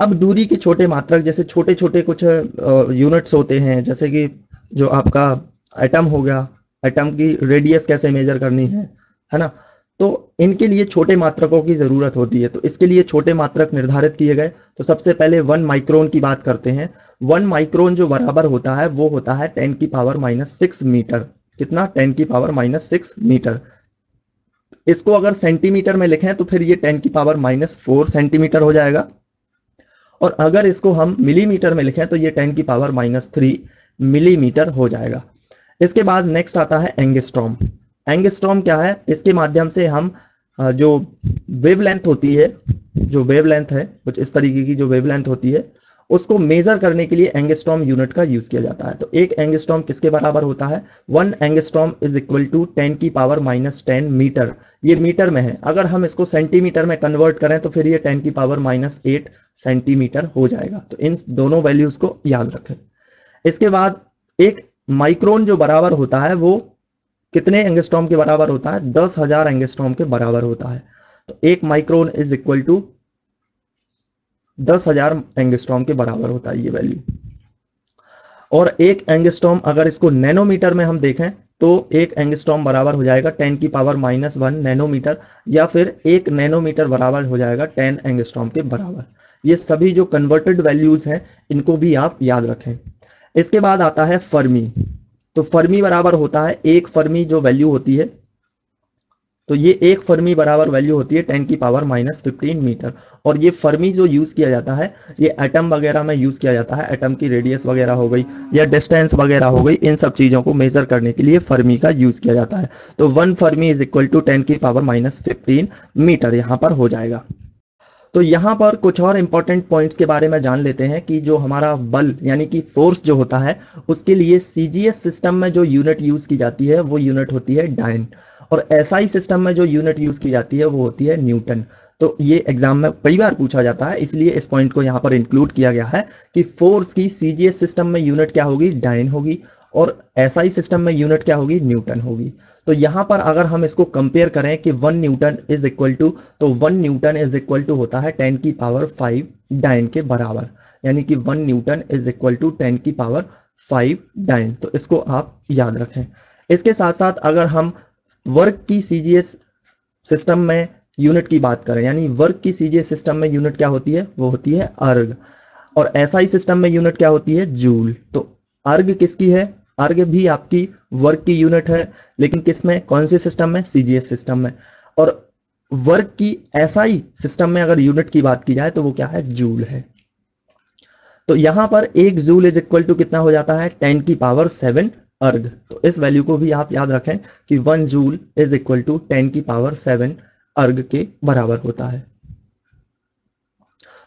S1: अब दूरी के छोटे मात्रक जैसे छोटे छोटे कुछ यूनिट्स होते हैं जैसे कि जो आपका एटम हो गया एटम की रेडियस कैसे मेजर करनी है है ना तो इनके लिए छोटे मात्रकों की ज़रूरत होती है तो इसके लिए छोटे मात्रक निर्धारित किए गए तो सबसे पहले वन माइक्रोन की बात करते हैं वन माइक्रोन जो बराबर होता है वो होता है टेन की पावर माइनस सिक्स मीटर कितना टेन की पावर माइनस सिक्स मीटर इसको अगर सेंटीमीटर में लिखें तो फिर ये टेन की पावर माइनस फोर सेंटीमीटर हो जाएगा और अगर इसको हम मिलीमीटर में लिखें तो ये टेन की पावर माइनस थ्री मिलीमीटर हो जाएगा इसके बाद नेक्स्ट आता है एंगेस्ट्रॉम एंगस्ट्रॉम क्या है इसके माध्यम से हम जो वेवलेंथ होती है जो वेवलेंथ है कुछ इस तरीके की जो वेवलेंथ होती है उसको मेजर करने के लिए एंगस्ट्रॉम यूनिट का यूज किया जाता है तो एक एंगस्ट्रॉम किसके बराबर होता है one angstrom is equal to ten की पावर माइनस टेन मीटर ये मीटर में है अगर हम इसको सेंटीमीटर में कन्वर्ट करें तो फिर ये टेन की पावर माइनस एट सेंटीमीटर हो जाएगा तो इन दोनों वैल्यूज को याद रखें इसके बाद एक माइक्रोन जो बराबर होता है वो कितने एंगस्ट्रॉम के बराबर होता है दस हजार एंगस्ट्रॉम के बराबर होता है तो एक माइक्रोन इज इक्वल टू दस हजार एंगस्ट्रॉम के बराबर होता है ये वैल्यू और एक एंगस्ट्रॉम अगर इसको नैनोमीटर में हम देखें तो एक एंगस्ट्रॉम बराबर हो जाएगा टेन की पावर माइनस वन नैनोमीटर या फिर एक नैनोमीटर बराबर हो जाएगा टेन एंगस्ट्रॉम के बराबर ये सभी जो कन्वर्टेड वैल्यूज हैं इनको भी आप याद रखें इसके बाद आता है फर्मी तो फर्मी बराबर होता है एक फर्मी जो वैल्यू होती है तो ये एक फर्मी बराबर वैल्यू होती है टेन की पावर माइनस फिफ्टीन मीटर और ये फर्मी जो यूज़ किया जाता है ये एटम वगैरह में यूज़ किया जाता है एटम की रेडियस वगैरह हो गई या डिस्टेंस वगैरह हो गई इन सब चीज़ों को मेजर करने के लिए फर्मी का यूज़ किया जाता है तो one fermi is equal to ten की पावर माइनस फिफ्टीन मीटर यहां पर हो जाएगा तो यहाँ पर कुछ और इंपॉर्टेंट पॉइंट्स के बारे में जान लेते हैं कि जो हमारा बल यानी कि फोर्स जो होता है उसके लिए सी सिस्टम में जो यूनिट यूज़ की जाती है वो यूनिट होती है डायन और ऐसा SI सिस्टम में जो यूनिट यूज़ की जाती है वो होती है न्यूटन तो ये एग्जाम में कई बार पूछा जाता है इसलिए इस पॉइंट को यहाँ पर इंक्लूड किया गया है कि फोर्स की सी सिस्टम में यूनिट क्या होगी डाइन होगी और ऐसा ही सिस्टम में यूनिट क्या होगी न्यूटन होगी तो यहां पर अगर हम इसको कंपेयर करें कि one newton is equal to तो one newton is equal to होता है टेन की पावर फाइव डाइन के बराबर यानी कि one newton is equal to ten की पावर फाइव डाइन तो इसको आप याद रखें इसके साथ साथ अगर हम वर्क की सी सिस्टम में यूनिट की बात करें यानी वर्क की सी सिस्टम में यूनिट क्या होती है वो होती है अर्ग और ऐसा ही सिस्टम में यूनिट क्या होती है जूल तो अर्घ किसकी है अर्घ भी आपकी वर्क की यूनिट है लेकिन किसमें कौन से सिस्टम में सीजीएस सिस्टम में और वर्क की ऐसा ही सिस्टम में अगर यूनिट की बात की जाए तो वो क्या है जूल है तो यहां पर एक जूल इज इक्वल टू कितना हो जाता है टेन की पावर सेवन अर्ग तो इस वैल्यू को भी आप याद रखें कि one joule is equal to ten की पावर सेवन अर्ग के बराबर होता है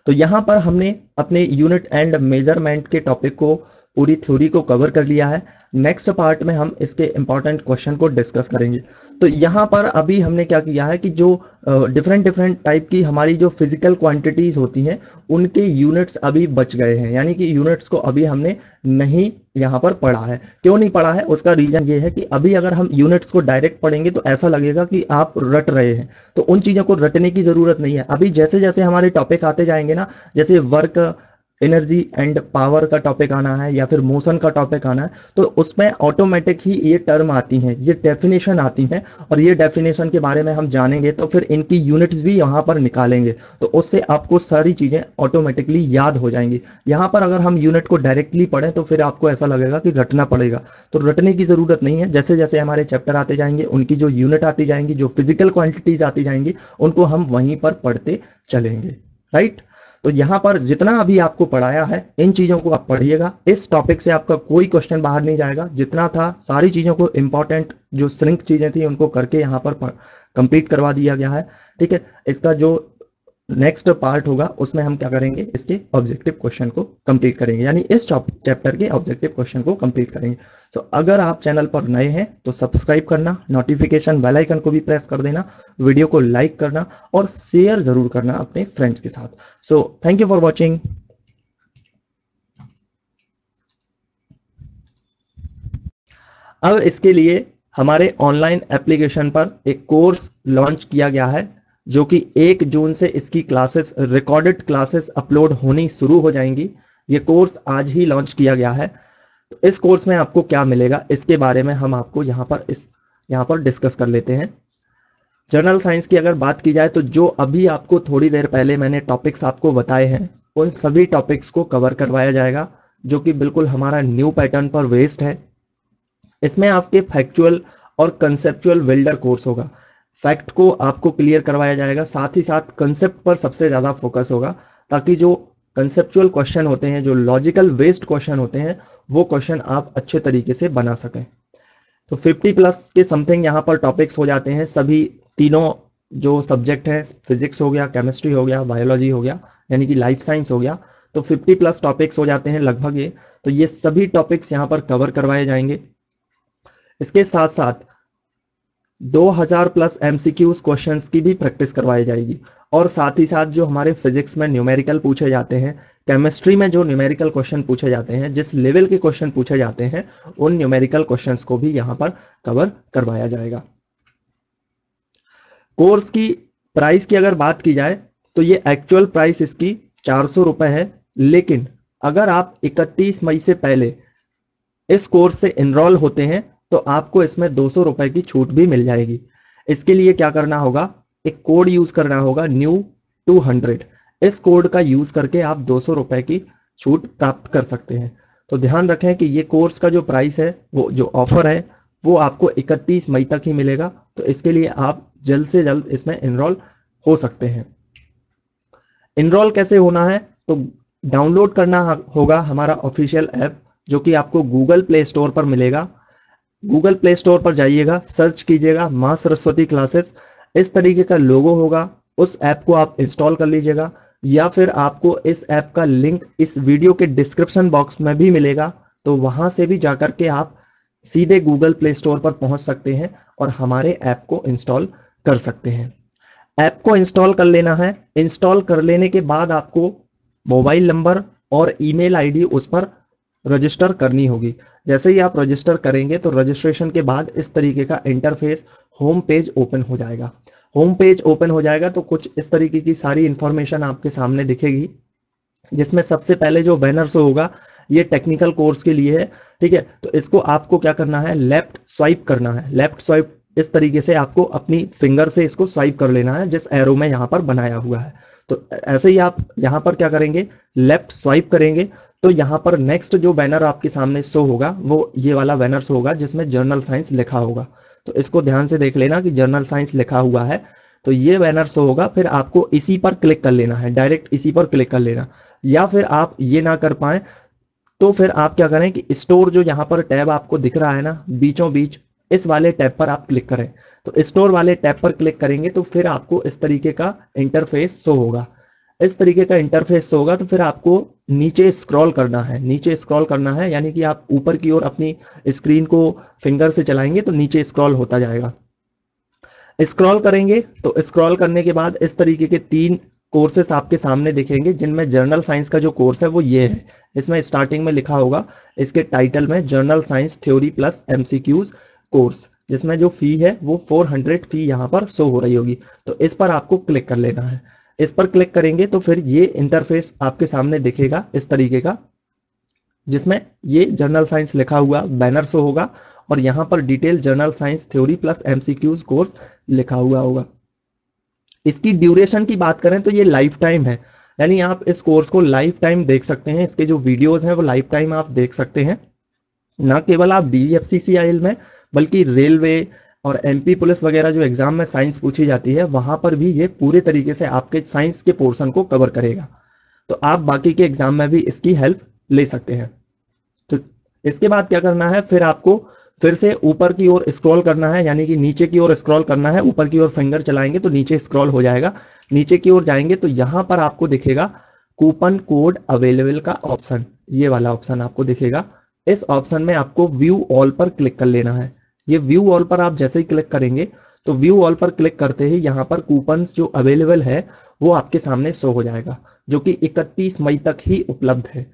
S1: तो यहां पर हमने अपने यूनिट एंड मेजरमेंट के टॉपिक को पूरी थ्योरी को कवर कर लिया है नेक्स्ट पार्ट में हम इसके इंपॉर्टेंट क्वेश्चन को डिस्कस करेंगे तो यहाँ पर अभी हमने क्या किया है कि जो डिफरेंट डिफरेंट टाइप की हमारी जो फिजिकल क्वांटिटीज होती हैं उनके यूनिट्स अभी बच गए हैं यानी कि यूनिट्स को अभी हमने नहीं यहाँ पर पढ़ा है क्यों नहीं पढ़ा है उसका रीजन ये है कि अभी अगर हम यूनिट्स को डायरेक्ट पढ़ेंगे तो ऐसा लगेगा कि आप रट रहे हैं तो उन चीज़ों को रटने की ज़रूरत नहीं है अभी जैसे जैसे हमारे टॉपिक आते जाएंगे ना जैसे वर्क एनर्जी एंड पावर का टॉपिक आना है या फिर मोशन का टॉपिक आना है तो उसमें ऑटोमेटिक ही ये टर्म आती हैं ये डेफिनेशन आती हैं और ये डेफिनेशन के बारे में हम जानेंगे तो फिर इनकी यूनिट्स भी यहाँ पर निकालेंगे तो उससे आपको सारी चीज़ें ऑटोमेटिकली याद हो जाएंगी यहाँ पर अगर हम यूनिट को डायरेक्टली पढ़ें तो फिर आपको ऐसा लगेगा कि रटना पड़ेगा तो रटने की ज़रूरत नहीं है जैसे जैसे हमारे चैप्टर आते जाएंगे उनकी जो यूनिट आती जाएंगी जो फिजिकल क्वांटिटीज़ आती जाएंगी उनको हम वहीं पर पढ़ते चलेंगे राइट तो यहाँ पर जितना अभी आपको पढ़ाया है इन चीज़ों को आप पढ़िएगा इस टॉपिक से आपका कोई क्वेश्चन बाहर नहीं जाएगा जितना था सारी चीज़ों को इंपॉर्टेंट जो श्रिंक चीज़ें थी उनको करके यहाँ पर कंप्लीट करवा दिया गया है ठीक है इसका जो नेक्स्ट पार्ट होगा उसमें हम क्या करेंगे इसके ऑब्जेक्टिव क्वेश्चन को कंप्लीट करेंगे यानी इस चैप्टर के ऑब्जेक्टिव क्वेश्चन को कंप्लीट करेंगे तो so, अगर आप चैनल पर नए हैं तो सब्सक्राइब करना नोटिफिकेशन बेल आइकन को भी प्रेस कर देना वीडियो को लाइक करना और शेयर जरूर करना अपने फ्रेंड्स के साथ so thank you for watching अब इसके लिए हमारे ऑनलाइन एप्लीकेशन पर एक कोर्स लॉन्च किया गया है जो कि एक जून से इसकी क्लासेस रिकॉर्डेड क्लासेस अपलोड होनी शुरू हो जाएंगी ये कोर्स आज ही लॉन्च किया गया है तो इस कोर्स में आपको क्या मिलेगा इसके बारे में हम आपको यहाँ पर इस यहाँ पर डिस्कस कर लेते हैं जर्नल साइंस की अगर बात की जाए तो जो अभी आपको थोड़ी देर पहले मैंने टॉपिक्स आपको बताए हैं उन सभी टॉपिक्स को कवर करवाया जाएगा जो कि बिल्कुल हमारा न्यू पैटर्न पर वेस्ट है इसमें आपके फैक्चुअल और कंसेप्चुअल वेल्डर कोर्स होगा फैक्ट को आपको क्लियर करवाया जाएगा साथ ही साथ कंसेप्ट पर सबसे ज़्यादा फोकस होगा ताकि जो कंसेप्चुअल क्वेश्चन होते हैं जो लॉजिकल वेस्ट क्वेश्चन होते हैं वो क्वेश्चन आप अच्छे तरीके से बना सकें तो 50 प्लस के समथिंग यहाँ पर टॉपिक्स हो जाते हैं सभी तीनों जो सब्जेक्ट हैं फिजिक्स हो गया केमिस्ट्री हो गया बायोलॉजी हो गया यानी कि लाइफ साइंस हो गया तो 50 प्लस टॉपिक्स हो जाते हैं लगभग ये तो ये सभी टॉपिक्स यहाँ पर कवर करवाए जाएंगे इसके साथ साथ 2000 प्लस एमसीक्यूज क्वेश्चंस की भी प्रैक्टिस करवाई जाएगी और साथ ही साथ जो हमारे फिजिक्स में न्यूमेरिकल पूछे जाते हैं केमिस्ट्री में जो न्यूमेरिकल क्वेश्चन पूछे जाते हैं जिस लेवल के क्वेश्चन पूछे जाते हैं उन न्यूमेरिकल क्वेश्चंस को भी यहां पर कवर करवाया जाएगा कोर्स की प्राइस की अगर बात की जाए तो ये एक्चुअल प्राइस इसकी चार सौ है लेकिन अगर आप इकतीस मई से पहले इस कोर्स से इनरोल होते हैं तो आपको इसमें दो सौ रुपए की छूट भी मिल जाएगी इसके लिए क्या करना होगा एक कोड यूज करना होगा न्यू टू हंड्रेड इस कोड का यूज करके आप दो सौ रुपए की छूट प्राप्त कर सकते हैं तो ध्यान रखें कि ये कोर्स का जो प्राइस है वो जो ऑफर है वो आपको 31 मई तक ही मिलेगा तो इसके लिए आप जल्द से जल्द इसमें इनरोल हो सकते हैं इनरोल कैसे होना है तो डाउनलोड करना होगा हमारा ऑफिशियल ऐप जो कि आपको गूगल प्ले स्टोर पर मिलेगा गूगल प्ले स्टोर पर जाइएगा सर्च कीजिएगा माँ सरस्वती क्लासेस इस तरीके का लोगो होगा उस ऐप को आप इंस्टॉल कर लीजिएगा या फिर आपको इस ऐप का लिंक इस वीडियो के डिस्क्रिप्शन बॉक्स में भी मिलेगा तो वहां से भी जाकर के आप सीधे गूगल प्ले स्टोर पर पहुंच सकते हैं और हमारे ऐप को इंस्टॉल कर सकते हैं ऐप को इंस्टॉल कर लेना है इंस्टॉल कर लेने के बाद आपको मोबाइल नंबर और ईमेल आईडी उस पर रजिस्टर करनी होगी जैसे ही आप रजिस्टर करेंगे तो रजिस्ट्रेशन के बाद इस तरीके का इंटरफेस होम पेज ओपन हो जाएगा होम पेज ओपन हो जाएगा तो कुछ इस तरीके की सारी इंफॉर्मेशन आपके सामने दिखेगी जिसमें सबसे पहले जो बैनर शो होगा ये टेक्निकल कोर्स के लिए है ठीक है तो इसको आपको क्या करना है लेफ्ट स्वाइप करना है लेफ्ट स्वाइप इस तरीके से आपको अपनी फिंगर से इसको स्वाइप कर लेना है जिस एरो में यहाँ पर बनाया हुआ है तो ऐसे ही आप यहाँ पर क्या करेंगे लेफ्ट स्वाइप करेंगे तो यहाँ पर नेक्स्ट जो बैनर आपके सामने शो होगा वो ये वाला बैनर शो होगा जिसमें जर्नल साइंस लिखा होगा तो इसको ध्यान से देख लेना कि जर्नल साइंस लिखा हुआ है तो ये बैनर शो होगा फिर आपको इसी पर क्लिक कर लेना है डायरेक्ट इसी पर क्लिक कर लेना या फिर आप ये ना कर पाए तो फिर आप क्या करें कि स्टोर जो यहाँ पर टैब आपको दिख रहा है ना बीचों बीच इस वाले टैब पर आप क्लिक करें तो स्टोर वाले टैब पर क्लिक करेंगे तो फिर आपको इस तरीके का इंटरफेस शो होगा इस तरीके का इंटरफेस होगा तो फिर आपको नीचे स्क्रॉल करना है नीचे स्क्रॉल करना है यानी कि आप ऊपर की ओर अपनी स्क्रीन को फिंगर से चलाएंगे तो नीचे स्क्रॉल होता जाएगा स्क्रॉल करेंगे तो स्क्रॉल करने के बाद इस तरीके के तीन कोर्सेस आपके सामने दिखेंगे जिनमें जर्नल साइंस का जो कोर्स है वो ये है इसमें स्टार्टिंग में लिखा होगा इसके टाइटल में general science theory plus MCQs course जिसमें जो फी है वो 400 फी यहाँ पर शो हो रही होगी तो इस पर आपको क्लिक कर लेना है इस पर क्लिक करेंगे तो फिर ये इंटरफेस आपके सामने दिखेगा इस तरीके का जिसमें ये जर्नल साइंस लिखा हुआ बैनर शो होगा और यहाँ पर detail general science theory plus MCQs course लिखा हुआ होगा इसकी ड्यूरेशन की बात करें तो ये लाइफ टाइम है यानी आप इस कोर्स को लाइफ टाइम देख सकते हैं इसके जो वीडियोस हैं वो लाइफ टाइम आप देख सकते हैं ना केवल आप D F C C I L में बल्कि रेलवे और एमपी पुलिस वगैरह जो एग्ज़ाम में साइंस पूछी जाती है वहां पर भी ये पूरे तरीके से आपके साइंस के पोर्सन को कवर करेगा तो आप बाकी के एग्ज़ाम में भी इसकी हेल्प ले सकते हैं तो इसके बाद क्या करना है फिर आपको फिर से ऊपर की ओर स्क्रॉल करना है यानी कि नीचे की ओर स्क्रॉल करना है ऊपर की ओर फिंगर चलाएंगे तो नीचे स्क्रॉल हो जाएगा नीचे की ओर जाएंगे तो यहां पर आपको दिखेगा कूपन कोड अवेलेबल का ऑप्शन ये वाला ऑप्शन आपको दिखेगा इस ऑप्शन में आपको व्यू ऑल पर क्लिक कर लेना है ये व्यू ऑल पर आप जैसे ही क्लिक करेंगे तो व्यू ऑल पर क्लिक करते ही यहाँ पर कूपन जो अवेलेबल है वो आपके सामने शो हो जाएगा जो कि 31 मई तक ही उपलब्ध है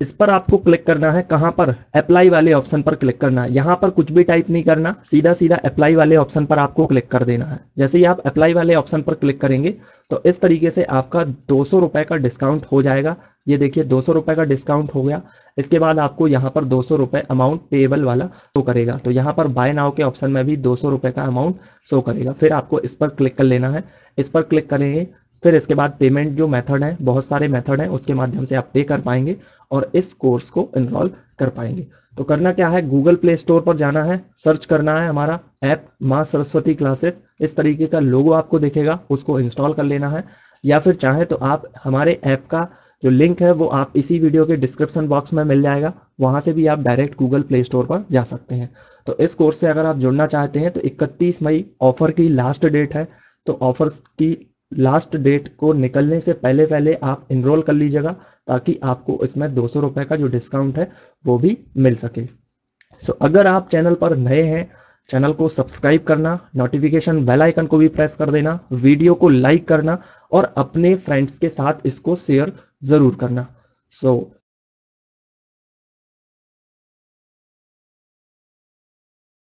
S1: इस पर आपको क्लिक करना है कहां पर अप्लाई वाले ऑप्शन पर क्लिक करना है यहाँ पर कुछ भी टाइप नहीं करना सीधा सीधा अप्लाई वाले ऑप्शन पर आपको क्लिक कर देना है जैसे ही आप अप्लाई वाले ऑप्शन पर क्लिक करेंगे तो इस तरीके से आपका दो सौ का डिस्काउंट हो जाएगा ये देखिए दो सौ का डिस्काउंट हो गया इसके बाद आपको यहाँ पर दो सौ अमाउंट पेबल वाला शो करेगा तो यहाँ पर बाय नाव के ऑप्शन में भी दो सौ का अमाउंट शो करेगा फिर आपको इस पर क्लिक कर लेना है इस पर क्लिक करेंगे फिर इसके बाद पेमेंट जो मेथड है बहुत सारे मेथड है उसके माध्यम से आप पे कर पाएंगे और इस कोर्स को इनरोल कर पाएंगे तो करना क्या है गूगल प्ले स्टोर पर जाना है सर्च करना है हमारा ऐप माँ सरस्वती क्लासेस इस तरीके का लोगो आपको दिखेगा उसको इंस्टॉल कर लेना है या फिर चाहे तो आप हमारे ऐप का जो लिंक है वो आप इसी वीडियो के डिस्क्रिप्शन बॉक्स में मिल जाएगा वहां से भी आप डायरेक्ट गूगल प्ले स्टोर पर जा सकते हैं तो इस कोर्स से अगर आप जुड़ना चाहते हैं तो इकतीस मई ऑफर की लास्ट डेट है तो ऑफर्स की लास्ट डेट को निकलने से पहले पहले आप इनरोल कर लीजिएगा ताकि आपको इसमें दो सौ रुपए का जो डिस्काउंट है वो भी मिल सके सो so, अगर आप चैनल पर नए हैं चैनल को सब्सक्राइब करना नोटिफिकेशन बेल आइकन को भी प्रेस कर देना वीडियो को लाइक करना और अपने फ्रेंड्स के साथ इसको शेयर ज़रूर करना सो so,